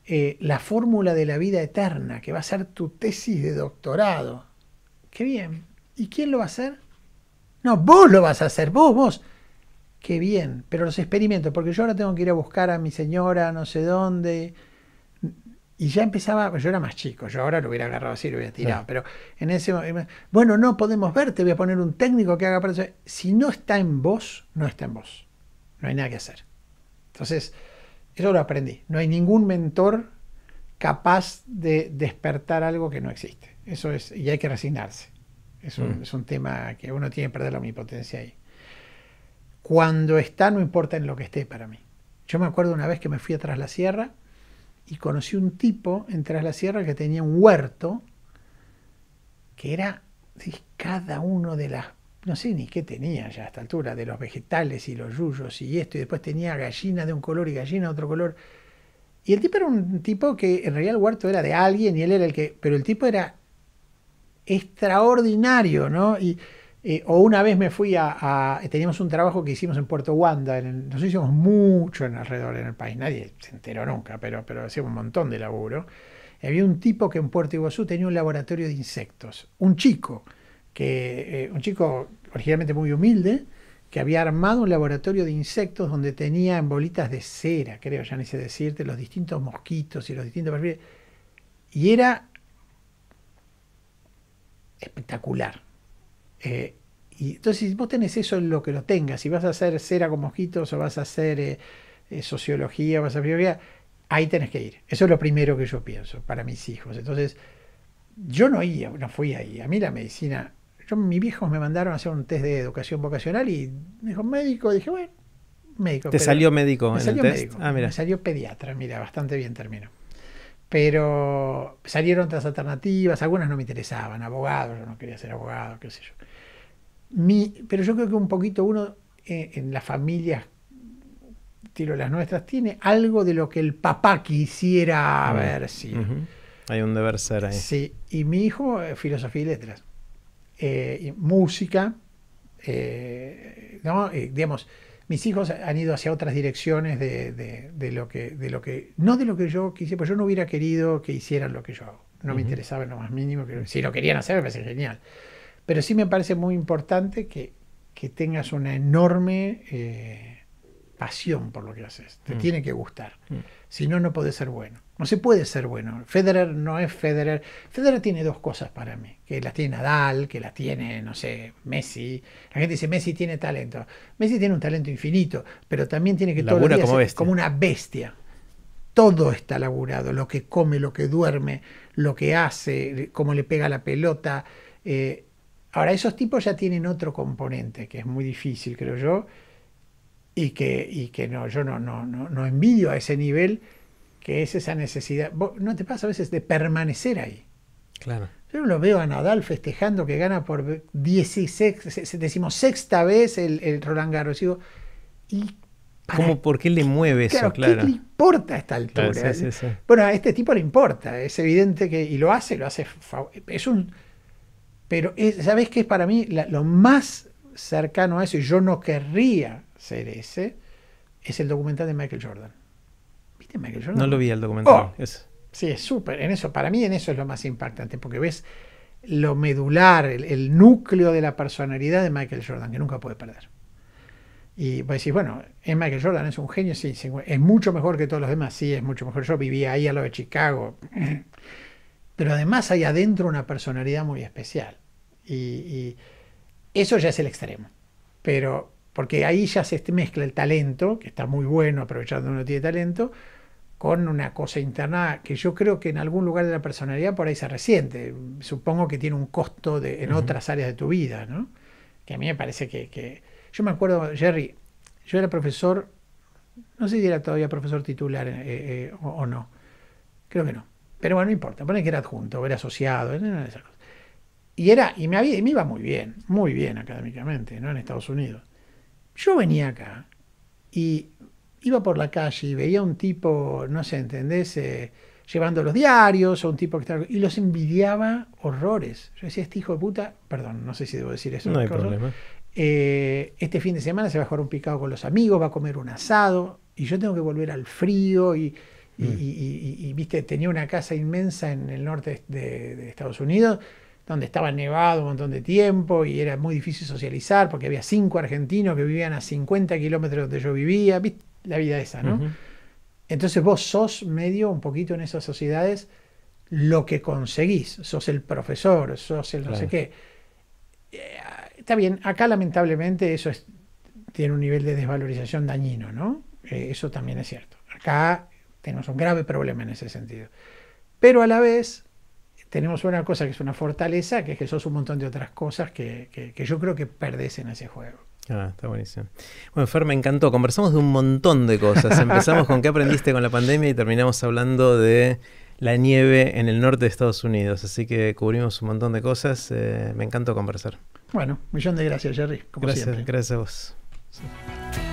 eh, la fórmula de la vida eterna, que va a ser tu tesis de doctorado. Qué bien. ¿Y quién lo va a hacer? No, vos lo vas a hacer, vos, vos qué bien, pero los experimentos porque yo ahora tengo que ir a buscar a mi señora, no sé dónde. Y ya empezaba, yo era más chico, yo ahora lo hubiera agarrado así, lo hubiera tirado, pero en ese momento, bueno, no podemos verte, voy a poner un técnico que haga para eso. Si no está en vos, no está en vos. No hay nada que hacer. Entonces, eso lo aprendí. No hay ningún mentor capaz de despertar algo que no existe. Eso es, y hay que resignarse. Es un, mm. es un tema que uno tiene que perder la omnipotencia ahí. Cuando está, no importa en lo que esté para mí. Yo me acuerdo una vez que me fui a Tras la Sierra y conocí un tipo en Tras la Sierra que tenía un huerto que era cada uno de las, no sé ni qué tenía ya a esta altura, de los vegetales y los yuyos y esto, y después tenía gallinas de un color y gallina de otro color. Y el tipo era un tipo que en realidad el huerto era de alguien y él era el que, pero el tipo era extraordinario, ¿no? Y, eh, o una vez me fui a, Teníamos un trabajo que hicimos en Puerto Wanda. En nosotros hicimos mucho en alrededor en el país. Nadie se enteró nunca, pero, pero hacíamos un montón de laburo. había un tipo que en Puerto Iguazú tenía un laboratorio de insectos. Un chico, que, eh, un chico originalmente muy humilde, que había armado un laboratorio de insectos donde tenía en bolitas de cera, creo, ya ni sé decirte, los distintos mosquitos y los distintos Y era espectacular eh, y entonces, si vos tenés eso en lo que lo tengas, si vas a hacer cera con mosquitos o vas a hacer eh, eh, sociología vas a hacer biología, ahí tenés que ir. Eso es lo primero que yo pienso para mis hijos. Entonces, yo no, iba, no fui ahí. A mí la medicina, yo, mis viejos me mandaron a hacer un test de educación vocacional y me dijo médico. Dije, bueno, médico. ¿Te salió médico? salió ah, salió pediatra, mira, bastante bien terminó Pero salieron otras alternativas, algunas no me interesaban, abogado, yo no quería ser abogado, qué sé yo pero yo creo que un poquito uno eh, en las familias, tiro las nuestras, tiene algo de lo que el papá quisiera haber sido. Hay un deber ser ahí. Sí, y mi hijo, eh, filosofía y letras. Eh, música, no, digamos, mis hijos han ido hacia otras direcciones de, lo que, de lo que, no de lo que yo quisiera, pues yo no hubiera querido que hicieran lo que yo hago. No me interesaba en lo más mínimo, si lo querían hacer me parece genial. Pero sí me parece muy importante que, tengas una enorme eh, pasión por lo que haces. Te mm. tiene que gustar. Mm. Si no, no puede ser bueno. No se puede ser bueno. Federer no es Federer. Federer tiene dos cosas para mí, que las tiene Nadal, que las tiene, no sé, Messi. La gente dice, Messi tiene talento. Messi tiene un talento infinito, pero también tiene que todo como, como una bestia todo está laburado, lo que come, lo que duerme, lo que hace, cómo le pega la pelota. Eh, Ahora, esos tipos ya tienen otro componente que es muy difícil, creo yo, y que, y que no, yo no, no, no, no envidio a ese nivel, que es esa necesidad. ¿No te pasa a veces de permanecer ahí? Claro. Yo lo veo a Nadal festejando que gana por 16, decimos sexta vez el, Roland Garros. Y, como ¿Por qué le mueve eso? Claro, le importa esta altura? Bueno, a este tipo le importa, es evidente que, y lo hace, lo hace. Es un pero ¿sabes qué es para mí lo más cercano a eso? Y yo no querría ser ese, es el documental de Michael Jordan. ¿Viste Michael Jordan? No lo vi el documental. Oh, sí, es súper. En eso, para mí en eso es lo más impactante, porque ves lo medular, el, núcleo de la personalidad de Michael Jordan, que nunca puede perder. Y vos decís, bueno, es Michael Jordan, es un genio, sí, es mucho mejor que todos los demás, sí, es mucho mejor. Yo vivía ahí a lo de Chicago. <clears throat> Pero además hay adentro una personalidad muy especial. Y, eso ya es el extremo. Pero, porque ahí ya se mezcla el talento, que está muy bueno aprovechando uno tiene talento, con una cosa interna que yo creo que en algún lugar de la personalidad por ahí se resiente. Supongo que tiene un costo en otras áreas de tu vida, ¿no? Que a mí me parece que, Yo me acuerdo, Jerry, yo era profesor, no sé si era todavía profesor titular eh, eh, o, no, creo que no. Pero bueno, no importa, pone que era adjunto, era asociado, era y, era, y, me, había, me iba muy bien, muy bien académicamente, En Estados Unidos. Yo venía acá y iba por la calle y veía a un tipo, no sé, ¿entendés? Eh, llevando los diarios o un tipo que estaba... Y los envidiaba horrores. Yo decía, este hijo de puta, perdón, no sé si debo decir eso. No hay problema. Eh, este fin de semana se va a jugar un picado con los amigos, va a comer un asado y yo tengo que volver al frío y... y, mm. viste, tenía una casa inmensa en el norte de Estados Unidos donde estaba nevado un montón de tiempo y era muy difícil socializar porque había cinco argentinos que vivían a 50 kilómetros donde yo vivía, ¿viste? la vida esa, ¿no? Entonces vos sos medio un poquito en esas sociedades lo que conseguís, sos el profesor, sos el no sé qué. Eh, está bien, acá lamentablemente eso tiene un nivel de desvalorización dañino, ¿no? Eh, eso también es cierto. Acá tenemos un grave problema en ese sentido. Pero a la vez, tenemos una cosa que es una fortaleza, que es que sos un montón de otras cosas que, yo creo que perdés en ese juego. Ah, está buenísimo. Bueno, Fer, me encantó. Conversamos de un montón de cosas. Empezamos con qué aprendiste con la pandemia y terminamos hablando de la nieve en el norte de Estados Unidos. Así que cubrimos un montón de cosas. Eh, me encantó conversar. Bueno, millón de gracias, Jerry. gracias, siempre. gracias a vos.